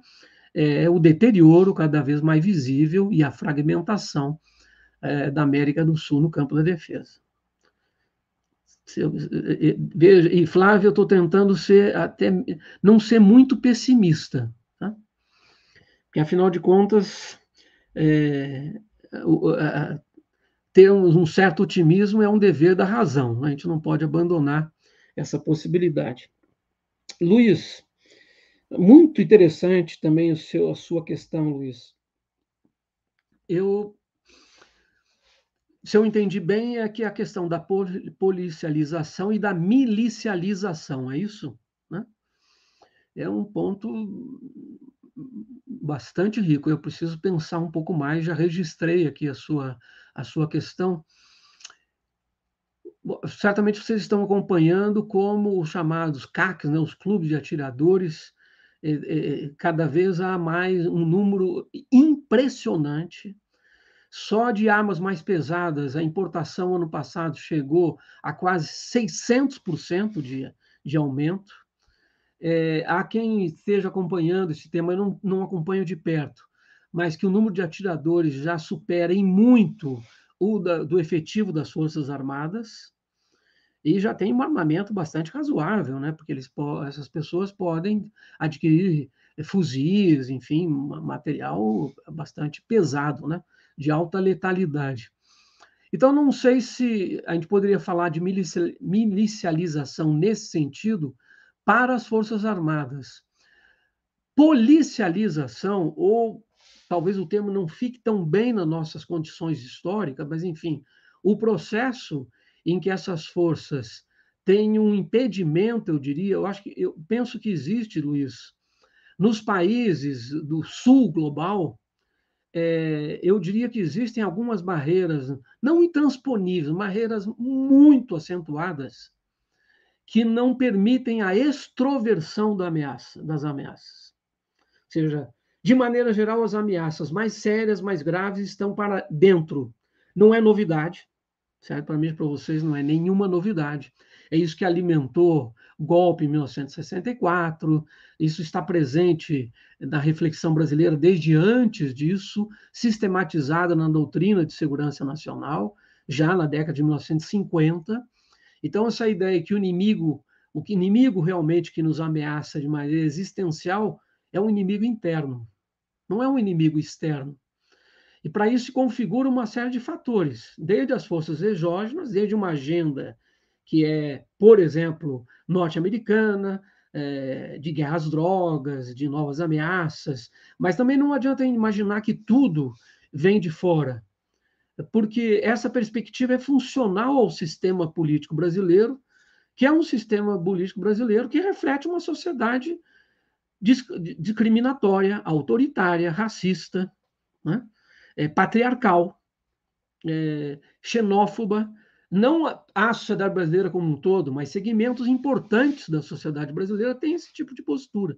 é o deterioro cada vez mais visível e a fragmentação é, da América do Sul no campo da defesa. Eh, eh, veja, e Flávio, eu estou tentando ser até não ser muito pessimista, tá? porque afinal de contas é, o, a, ter um, certo otimismo é um dever da razão, né? a gente não pode abandonar essa possibilidade. Luiz, muito interessante também o seu, a sua questão, Luiz. Eu se eu entendi bem, é que a questão da policialização e da milicialização, é isso? Né? É um ponto bastante rico. Eu preciso pensar um pouco mais, já registrei aqui a sua, a sua questão. certamente vocês estão acompanhando como os chamados CACs, né, os clubes de atiradores, é, é, cada vez há mais um número impressionante só de armas mais pesadas, a importação ano passado chegou a quase 600% de, de aumento. É, há quem esteja acompanhando esse tema, eu não, não acompanho de perto, mas que o número de atiradores já supera em muito o da, do efetivo das Forças Armadas e já tem um armamento bastante razoável, né? porque eles, essas pessoas podem adquirir fuzis, enfim, material bastante pesado, né? de alta letalidade. Então, não sei se a gente poderia falar de milicialização nesse sentido para as Forças Armadas. Policialização, ou talvez o termo não fique tão bem nas nossas condições históricas, mas enfim, o processo em que essas forças têm um impedimento, eu diria, eu acho que eu penso que existe, Luiz, nos países do sul global, é, eu diria que existem algumas barreiras, não intransponíveis, barreiras muito acentuadas, que não permitem a extroversão da ameaça, das ameaças. Ou seja, de maneira geral, as ameaças mais sérias, mais graves, estão para dentro. Não é novidade, certo? Para mim e para vocês não é nenhuma novidade é isso que alimentou o golpe em 1964, isso está presente na reflexão brasileira desde antes disso, sistematizada na doutrina de segurança nacional, já na década de 1950. Então, essa ideia que o inimigo, o inimigo realmente que nos ameaça de maneira existencial, é um inimigo interno, não é um inimigo externo. E para isso se configura uma série de fatores, desde as forças exógenas, desde uma agenda que é, por exemplo, norte-americana, é, de guerras às drogas, de novas ameaças, mas também não adianta imaginar que tudo vem de fora, porque essa perspectiva é funcional ao sistema político brasileiro, que é um sistema político brasileiro que reflete uma sociedade discriminatória, autoritária, racista, né? é, patriarcal, é, xenófoba, não a sociedade brasileira como um todo, mas segmentos importantes da sociedade brasileira têm esse tipo de postura.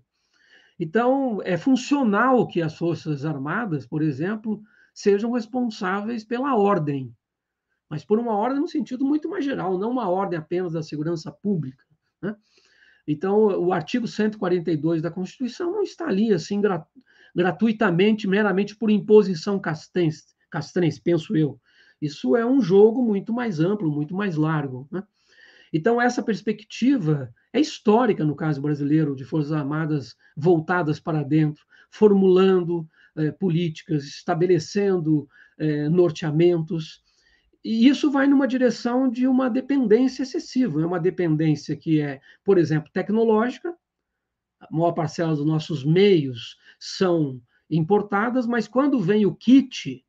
Então, é funcional que as Forças Armadas, por exemplo, sejam responsáveis pela ordem, mas por uma ordem no sentido muito mais geral, não uma ordem apenas da segurança pública. Né? Então, o artigo 142 da Constituição não está ali assim gratuitamente, meramente por imposição castrense, castrense penso eu isso é um jogo muito mais amplo, muito mais largo. Né? Então, essa perspectiva é histórica no caso brasileiro, de Forças Armadas voltadas para dentro, formulando eh, políticas, estabelecendo eh, norteamentos. E isso vai numa direção de uma dependência excessiva, é uma dependência que é, por exemplo, tecnológica. A maior parcela dos nossos meios são importadas, mas quando vem o kit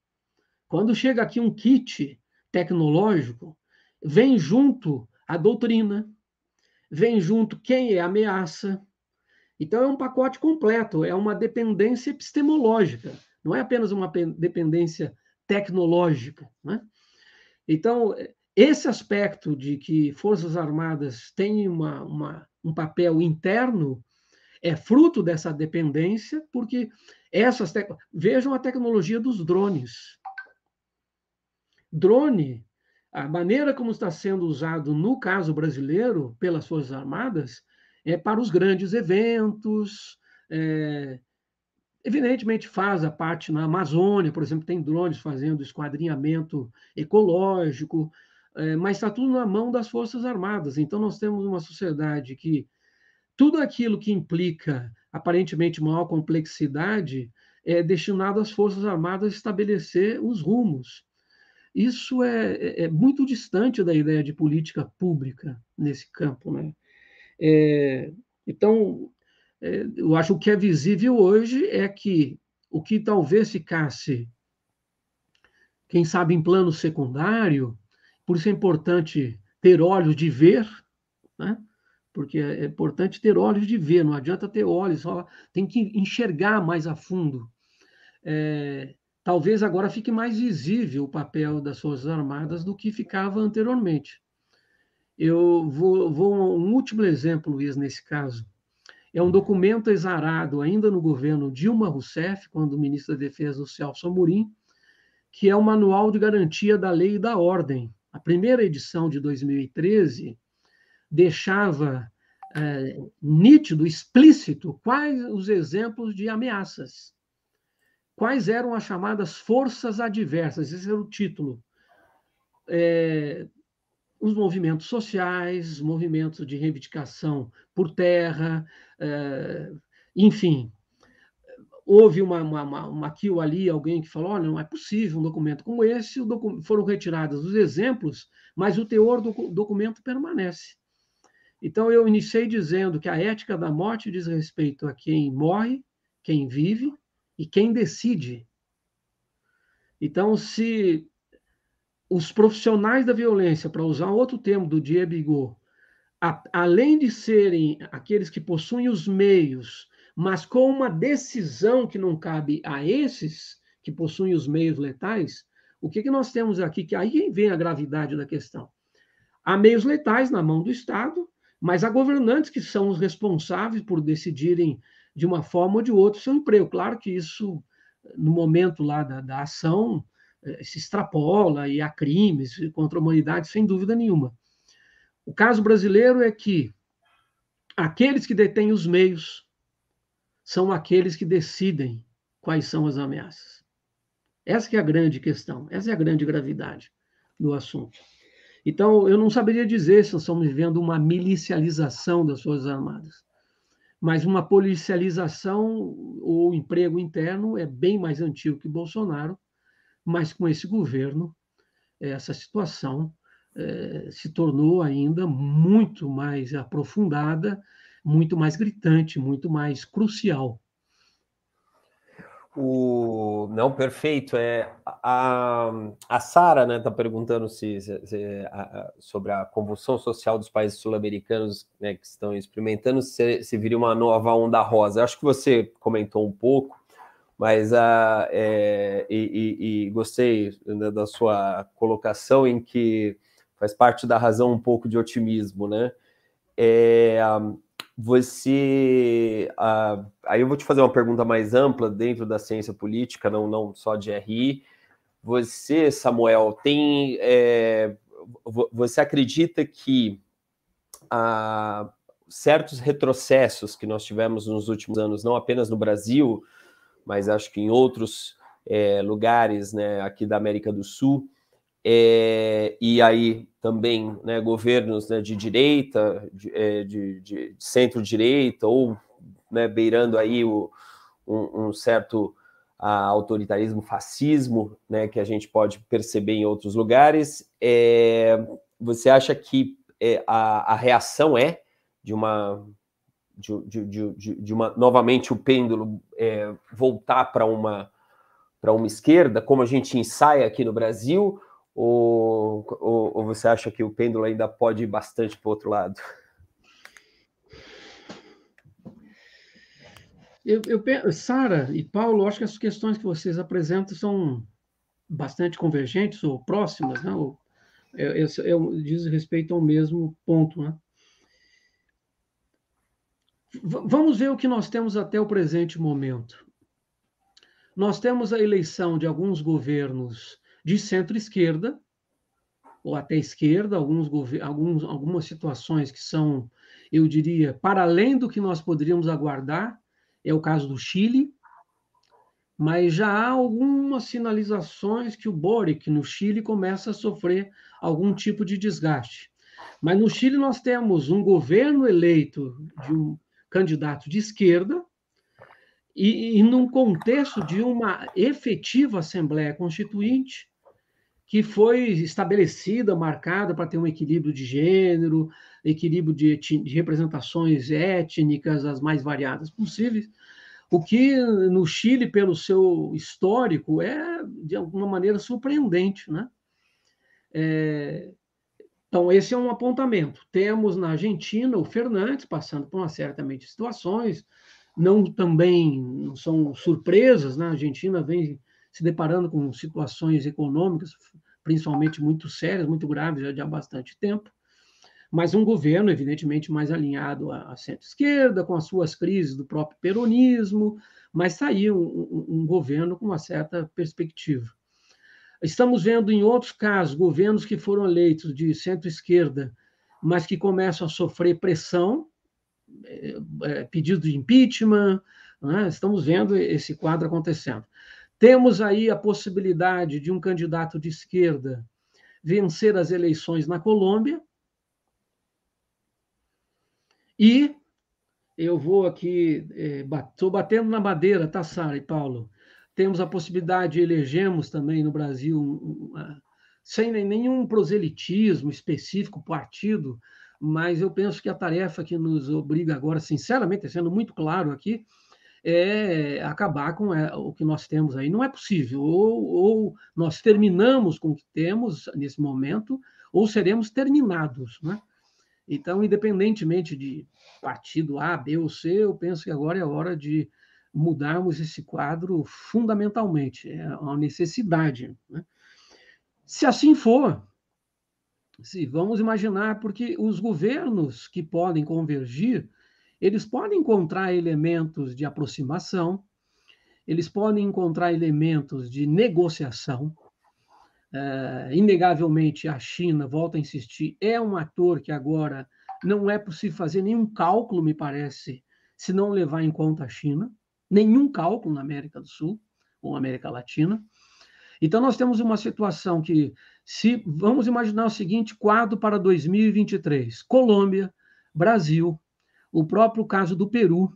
quando chega aqui um kit tecnológico, vem junto a doutrina, vem junto quem é ameaça. Então, é um pacote completo, é uma dependência epistemológica, não é apenas uma dependência tecnológica. Né? Então, esse aspecto de que Forças Armadas têm uma, uma, um papel interno é fruto dessa dependência, porque essas. Vejam a tecnologia dos drones drone, a maneira como está sendo usado no caso brasileiro pelas Forças Armadas é para os grandes eventos. É, evidentemente faz a parte na Amazônia, por exemplo, tem drones fazendo esquadrinhamento ecológico, é, mas está tudo na mão das Forças Armadas. Então nós temos uma sociedade que tudo aquilo que implica aparentemente maior complexidade é destinado às Forças Armadas estabelecer os rumos. Isso é, é, é muito distante da ideia de política pública nesse campo. Né? É, então, é, eu acho que o que é visível hoje é que o que talvez ficasse, quem sabe, em plano secundário, por isso é importante ter olhos de ver, né? porque é, é importante ter olhos de ver, não adianta ter olhos, só tem que enxergar mais a fundo. É, Talvez agora fique mais visível o papel das Forças Armadas do que ficava anteriormente. Eu vou, vou um último exemplo, Luiz, nesse caso. É um documento exarado ainda no governo Dilma Rousseff, quando o ministro da Defesa, o Celso Amorim, que é o Manual de Garantia da Lei e da Ordem. A primeira edição de 2013 deixava é, nítido, explícito, quais os exemplos de ameaças quais eram as chamadas forças adversas, esse era o título. É, os movimentos sociais, movimentos de reivindicação por terra, é, enfim. Houve uma, uma, uma, uma aqui ou ali alguém que falou: olha, não é possível um documento como esse. Docu foram retirados os exemplos, mas o teor do documento permanece. Então, eu iniciei dizendo que a ética da morte diz respeito a quem morre, quem vive, e quem decide. Então, se os profissionais da violência, para usar outro termo do Diego Bigot, além de serem aqueles que possuem os meios, mas com uma decisão que não cabe a esses que possuem os meios letais, o que, que nós temos aqui? Que aí vem a gravidade da questão. Há meios letais na mão do Estado, mas há governantes que são os responsáveis por decidirem de uma forma ou de outra, o seu emprego. Claro que isso, no momento lá da, da ação, eh, se extrapola e há crimes contra a humanidade, sem dúvida nenhuma. O caso brasileiro é que aqueles que detêm os meios são aqueles que decidem quais são as ameaças. Essa é a grande questão, essa é a grande gravidade do assunto. Então, eu não saberia dizer se nós estamos vivendo uma milicialização das Forças Armadas mas uma policialização ou emprego interno é bem mais antigo que Bolsonaro, mas com esse governo, eh, essa situação eh, se tornou ainda muito mais aprofundada, muito mais gritante, muito mais crucial. O não perfeito é a, a Sara, né, tá perguntando se, se, se a, sobre a convulsão social dos países sul-americanos, né, que estão experimentando se, se viria uma nova onda rosa. Acho que você comentou um pouco, mas a ah, é, e, e, e, gostei né, da sua colocação em que faz parte da razão um pouco de otimismo, né? É, você. Ah, aí eu vou te fazer uma pergunta mais ampla dentro da ciência política, não, não só de RI. Você, Samuel, tem. É, você acredita que ah, certos retrocessos que nós tivemos nos últimos anos, não apenas no Brasil, mas acho que em outros é, lugares né, aqui da América do Sul, é, e aí também né, governos né, de direita, é, de, de, de centro-direita, ou né, beirando aí o, um, um, certo a, autoritarismo, fascismo, né, que a gente pode perceber em outros lugares. É, você acha que é, a, a, reação é de uma. De, de uma novamente o pêndulo é, voltar para uma para uma esquerda, como a gente ensaia aqui no Brasil, ou, ou, ou você acha que o pêndulo ainda pode ir bastante para o outro lado? Eu, eu Sara e Paulo, acho que as questões que vocês apresentam são bastante convergentes ou próximas, né? Ou, é, diz respeito ao mesmo ponto, né? V vamos ver o que nós temos até o presente momento. Nós temos a eleição de alguns governos de centro-esquerda, ou até esquerda, alguns, alguns, algumas situações que são, eu diria, para além do que nós poderíamos aguardar, é o caso do Chile, mas já há algumas sinalizações que o Boric no Chile começa a sofrer algum tipo de desgaste. Mas no Chile nós temos um governo eleito de um candidato de esquerda e, e num contexto de uma efetiva Assembleia Constituinte que foi estabelecida, marcada para ter um equilíbrio de gênero, equilíbrio de, de, representações étnicas, as mais variadas possíveis, o que no Chile, pelo seu histórico, é de alguma maneira surpreendente. Né? É... Então, esse é um apontamento. Temos na Argentina o Fernandes passando por uma certamente situações, não também não são surpresas, né? a Argentina vem se deparando com situações econômicas, principalmente muito sérias, muito graves já há bastante tempo, mas um governo, evidentemente, mais alinhado à centro-esquerda, com as suas crises do próprio peronismo, mas saiu um, um, um governo com uma certa perspectiva. Estamos vendo em outros casos governos que foram eleitos de centro-esquerda, mas que começam a sofrer pressão, é, é, pedido de impeachment, né? estamos vendo esse quadro acontecendo. Temos aí a possibilidade de um candidato de esquerda vencer as eleições na Colômbia. E eu vou aqui, estou eh, batendo na madeira, tá, Sara e Paulo? Temos a possibilidade, elegemos também no Brasil, uma, ah, sem nenhum proselitismo específico, partido, mas eu penso que a tarefa que nos obriga agora, sinceramente, tá sendo muito claro aqui, é acabar com é, o que nós temos aí. Não é possível. Ou, ou nós terminamos com o que temos nesse momento, ou seremos terminados. Né? Então, independentemente de partido A, B ou C, eu penso que agora é hora de mudarmos esse quadro fundamentalmente. É uma necessidade. Né? Se assim for, se vamos imaginar, porque os governos que podem convergir eles podem encontrar elementos de aproximação, eles podem encontrar elementos de negociação. Eh, inegavelmente, a China, volta a insistir, é um ator que agora não é possível fazer nenhum cálculo, me parece, se não levar em conta a China, nenhum cálculo na América do Sul ou América Latina. Então, nós temos uma situação que, se vamos imaginar o seguinte quadro para 2023: Colômbia, Brasil, o próprio caso do Peru,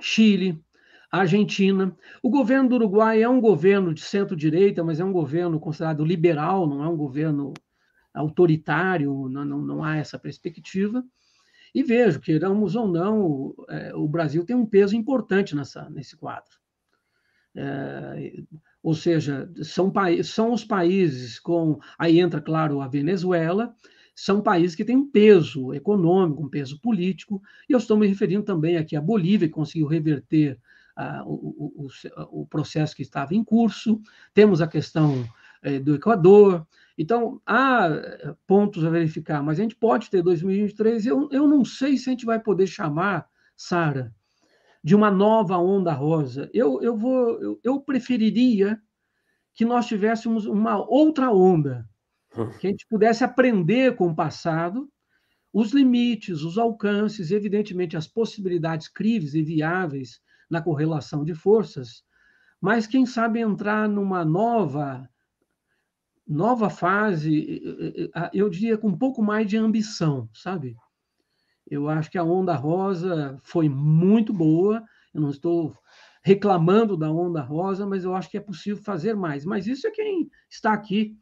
Chile, Argentina. O governo do Uruguai é um governo de centro-direita, mas é um governo considerado liberal, não é um governo autoritário, não, não, não há essa perspectiva. E vejo, queiramos ou não, o, é, o Brasil tem um peso importante nessa, nesse quadro. É, ou seja, são, são os países com. Aí entra, claro, a Venezuela, são países que têm um peso econômico, um peso político, e eu estou me referindo também aqui à Bolívia, que conseguiu reverter ah, o, o, o, processo que estava em curso, temos a questão eh, do Equador, então há eh, pontos a verificar, mas a gente pode ter 2023, eu, eu não sei se a gente vai poder chamar, Sara, de uma nova onda rosa. Eu, eu, vou, eu, eu preferiria que nós tivéssemos uma outra onda, <laughs> que a gente pudesse aprender com o passado os limites, os alcances, evidentemente as possibilidades críveis e viáveis na correlação de forças, mas quem sabe entrar numa nova nova fase, eu diria com um pouco mais de ambição, sabe? Eu acho que a onda rosa foi muito boa, eu não estou reclamando da onda rosa, mas eu acho que é possível fazer mais. Mas isso é quem está aqui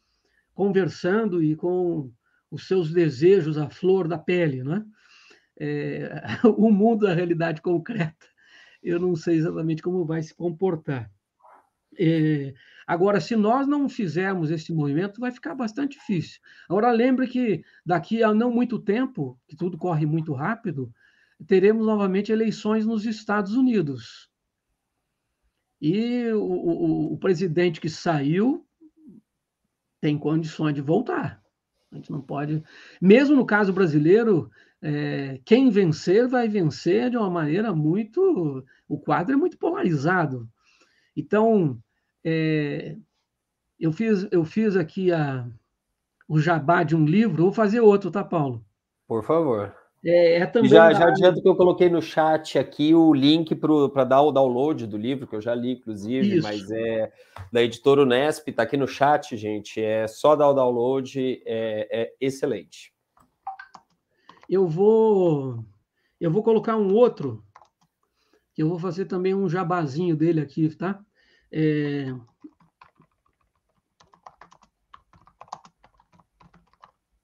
conversando e com os seus desejos à flor da pele, não é? é <laughs> o mundo da é realidade concreta, eu não sei exatamente como vai se comportar. É, agora, se nós não fizermos esse movimento, vai ficar bastante difícil. Agora, lembre que daqui a não muito tempo, que tudo corre muito rápido, teremos novamente eleições nos Estados Unidos. E o, o, o presidente que saiu tem condições de voltar. A gente não pode. Mesmo no caso brasileiro, é, quem vencer vai vencer de uma maneira muito. O quadro é muito polarizado. Então, é, eu, fiz, eu fiz aqui a, o jabá de um livro, vou fazer outro, tá, Paulo? Por favor. É, é já, já adianto que eu coloquei no chat aqui o link para dar o download do livro, que eu já li, inclusive, Isso. mas é da editora Unesp, está aqui no chat, gente. É só dar o download, é, é, excelente. Eu vou eu vou colocar um outro, que eu vou fazer também um jabazinho dele aqui, tá? É,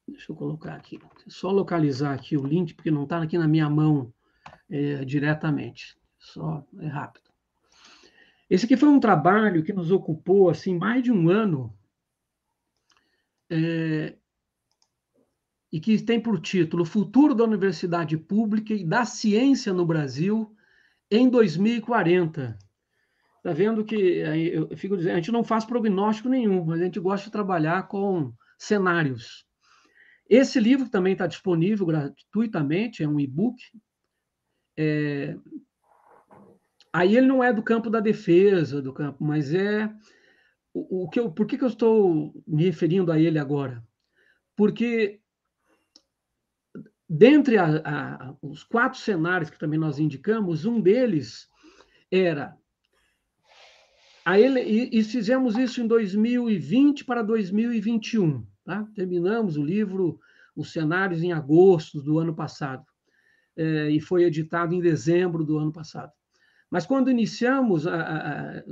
Deixa eu colocar aqui só localizar aqui o link, porque não está aqui na minha mão é, diretamente. Só é rápido. Esse aqui foi um trabalho que nos ocupou assim mais de um ano é, e que tem por título Futuro da Universidade Pública e da Ciência no Brasil em 2040. Está vendo que eu fico dizendo, a gente não faz prognóstico nenhum, mas a gente gosta de trabalhar com cenários. Esse livro também está disponível gratuitamente, é um e-book. É... Aí ele não é do campo da defesa, do campo, mas é o, que eu, por que, que eu estou me referindo a ele agora? Porque dentre a, a, os quatro cenários que também nós indicamos, um deles era a ele, e, e fizemos isso em 2020 para 2021 Tá? Terminamos o livro Os Cenários em agosto do ano passado é, e foi editado em dezembro do ano passado. Mas quando iniciamos, a, a,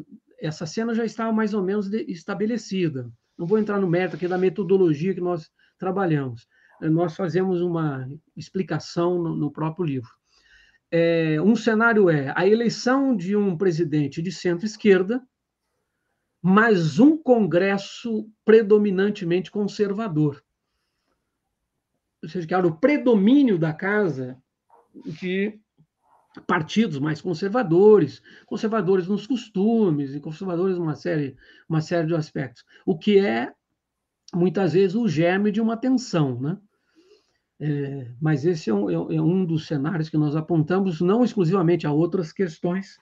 essa cena já estava mais ou menos de, estabelecida. Não vou entrar no mérito aqui da metodologia que nós trabalhamos. É, nós fazemos uma explicação no, no próprio livro. É, um cenário é a eleição de um presidente de centro-esquerda, mas um Congresso predominantemente conservador. Ou seja, que era o predomínio da casa de partidos mais conservadores, conservadores nos costumes e conservadores numa série, uma série de aspectos, o que é muitas vezes o germe de uma tensão, né? É, mas esse é um, é um é dos cenários que nós apontamos, não exclusivamente a outras questões,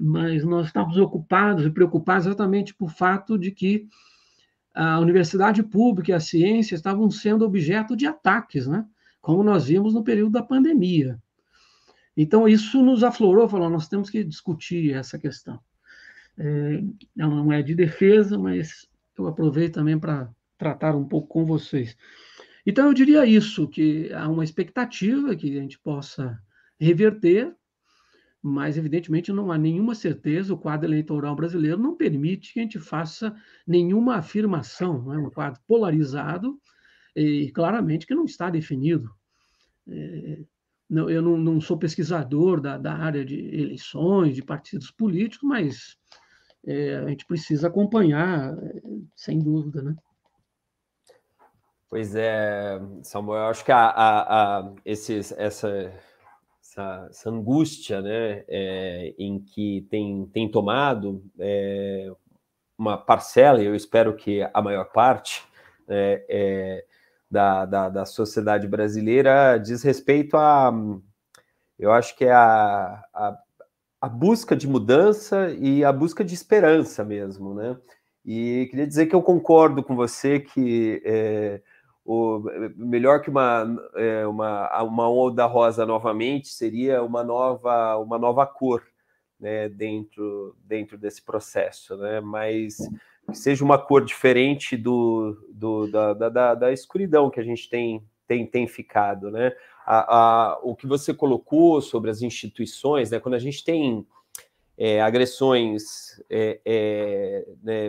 mas nós estávamos ocupados e preocupados exatamente por fato de que a universidade pública e a ciência estavam sendo objeto de ataques, né? como nós vimos no período da pandemia. Então, isso nos aflorou, falou, nós temos que discutir essa questão. É, não é de defesa, mas eu aproveito também para tratar um pouco com vocês. Então, eu diria isso, que há uma expectativa que a gente possa reverter mas evidentemente não há nenhuma certeza, o quadro eleitoral brasileiro não permite que a gente faça nenhuma afirmação, é né? um quadro polarizado e claramente que não está definido. É, não, eu não, não, sou pesquisador da, da, área de eleições, de partidos políticos, mas é, a gente precisa acompanhar, é, sem dúvida, né? Pois é, Samuel, eu acho que a, a, a esses, essa, essa, essa angústia né, é, em que tem, tem tomado é, uma parcela, e eu espero que a maior parte, né, é, da, da, da, sociedade brasileira diz respeito a, eu acho que é a, a, a, busca de mudança e a busca de esperança mesmo, né? E queria dizer que eu concordo com você que é, o, melhor que uma, é, uma, uma onda rosa novamente seria uma nova, uma nova cor né, dentro, dentro desse processo, né? mas que seja uma cor diferente do, do da, da, da, escuridão que a gente tem, tem, tem ficado. Né? A, a, o que você colocou sobre as instituições, né? quando a gente tem é, agressões é, é né,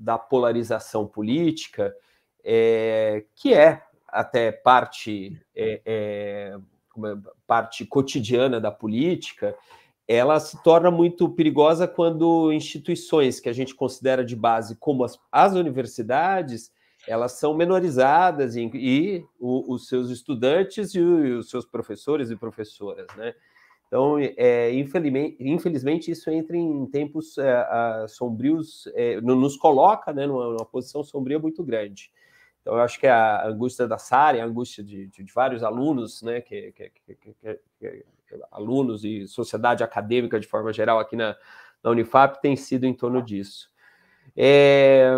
da polarização política, é, que é até parte, é, é, é, parte cotidiana da política, ela se torna muito perigosa quando instituições que a gente considera de base, como as, as universidades, elas são menorizadas e, e o, os seus estudantes e, o, e, os seus professores e professoras, né? Então, é, infelizmente, infelizmente, isso entra em tempos é, a, sombrios, é, nos coloca né, numa, numa, posição sombria muito grande. Então, eu acho que é a angústia da Sara, a angústia de, de, de, vários alunos, né, que, que, que, que, alunos e sociedade acadêmica de forma geral aqui na, na Unifap tem sido em torno disso. É,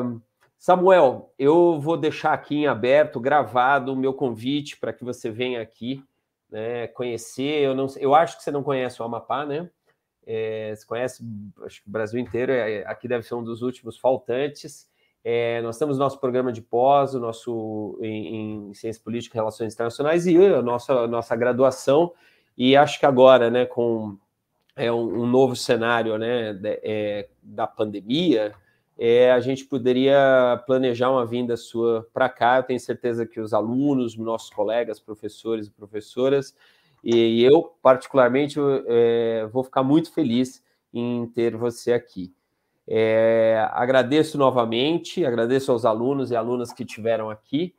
Samuel, eu vou deixar aqui em aberto, gravado, o meu convite para que você venha aqui né, conhecer. Eu, não, eu acho que você não conhece o Amapá, né? É, você conhece acho que o Brasil inteiro, é, aqui deve ser um dos últimos faltantes. É, nós temos nosso programa de pós, o nosso em, em Ciência Política e Relações Internacionais e a nossa, nossa graduação. E acho que agora, né, com é, um, um novo cenário né, de, é, da pandemia, é, a gente poderia planejar uma vinda sua para cá. Eu tenho certeza que os alunos, nossos colegas, professores e professoras, e, eu, particularmente, é, vou ficar muito feliz em ter você aqui. É, agradeço novamente, agradeço aos alunos e alunas que tiveram aqui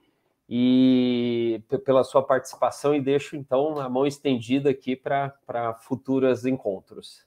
e pela sua participação e deixo então a mão estendida aqui para futuros encontros.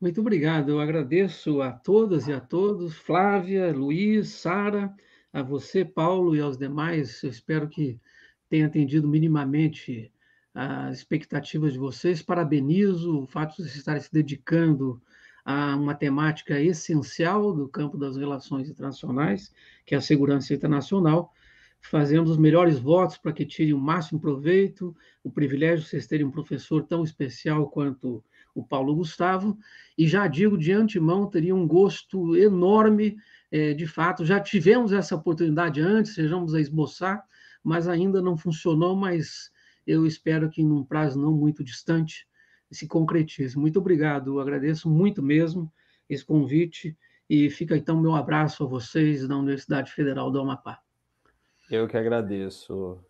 Muito obrigado, eu agradeço a todas e a todos, Flávia, Luiz, Sara, a você, Paulo, e aos demais. Eu espero que tenha atendido minimamente as expectativas de vocês. Parabenizo o fato de vocês estarem se dedicando a uma temática essencial do campo das relações internacionais, que é a segurança internacional, fazemos os melhores votos para que tirem o máximo proveito, o privilégio de vocês terem um professor tão especial quanto o Paulo Gustavo, e já digo de antemão, teria um gosto enorme, é, de fato, já tivemos essa oportunidade antes, sejamos a esboçar, mas ainda não funcionou, mas eu espero que em um prazo não muito distante se concretize. Muito obrigado, agradeço muito mesmo esse convite e fica então meu abraço a vocês da Universidade Federal do Amapá. Eu que agradeço.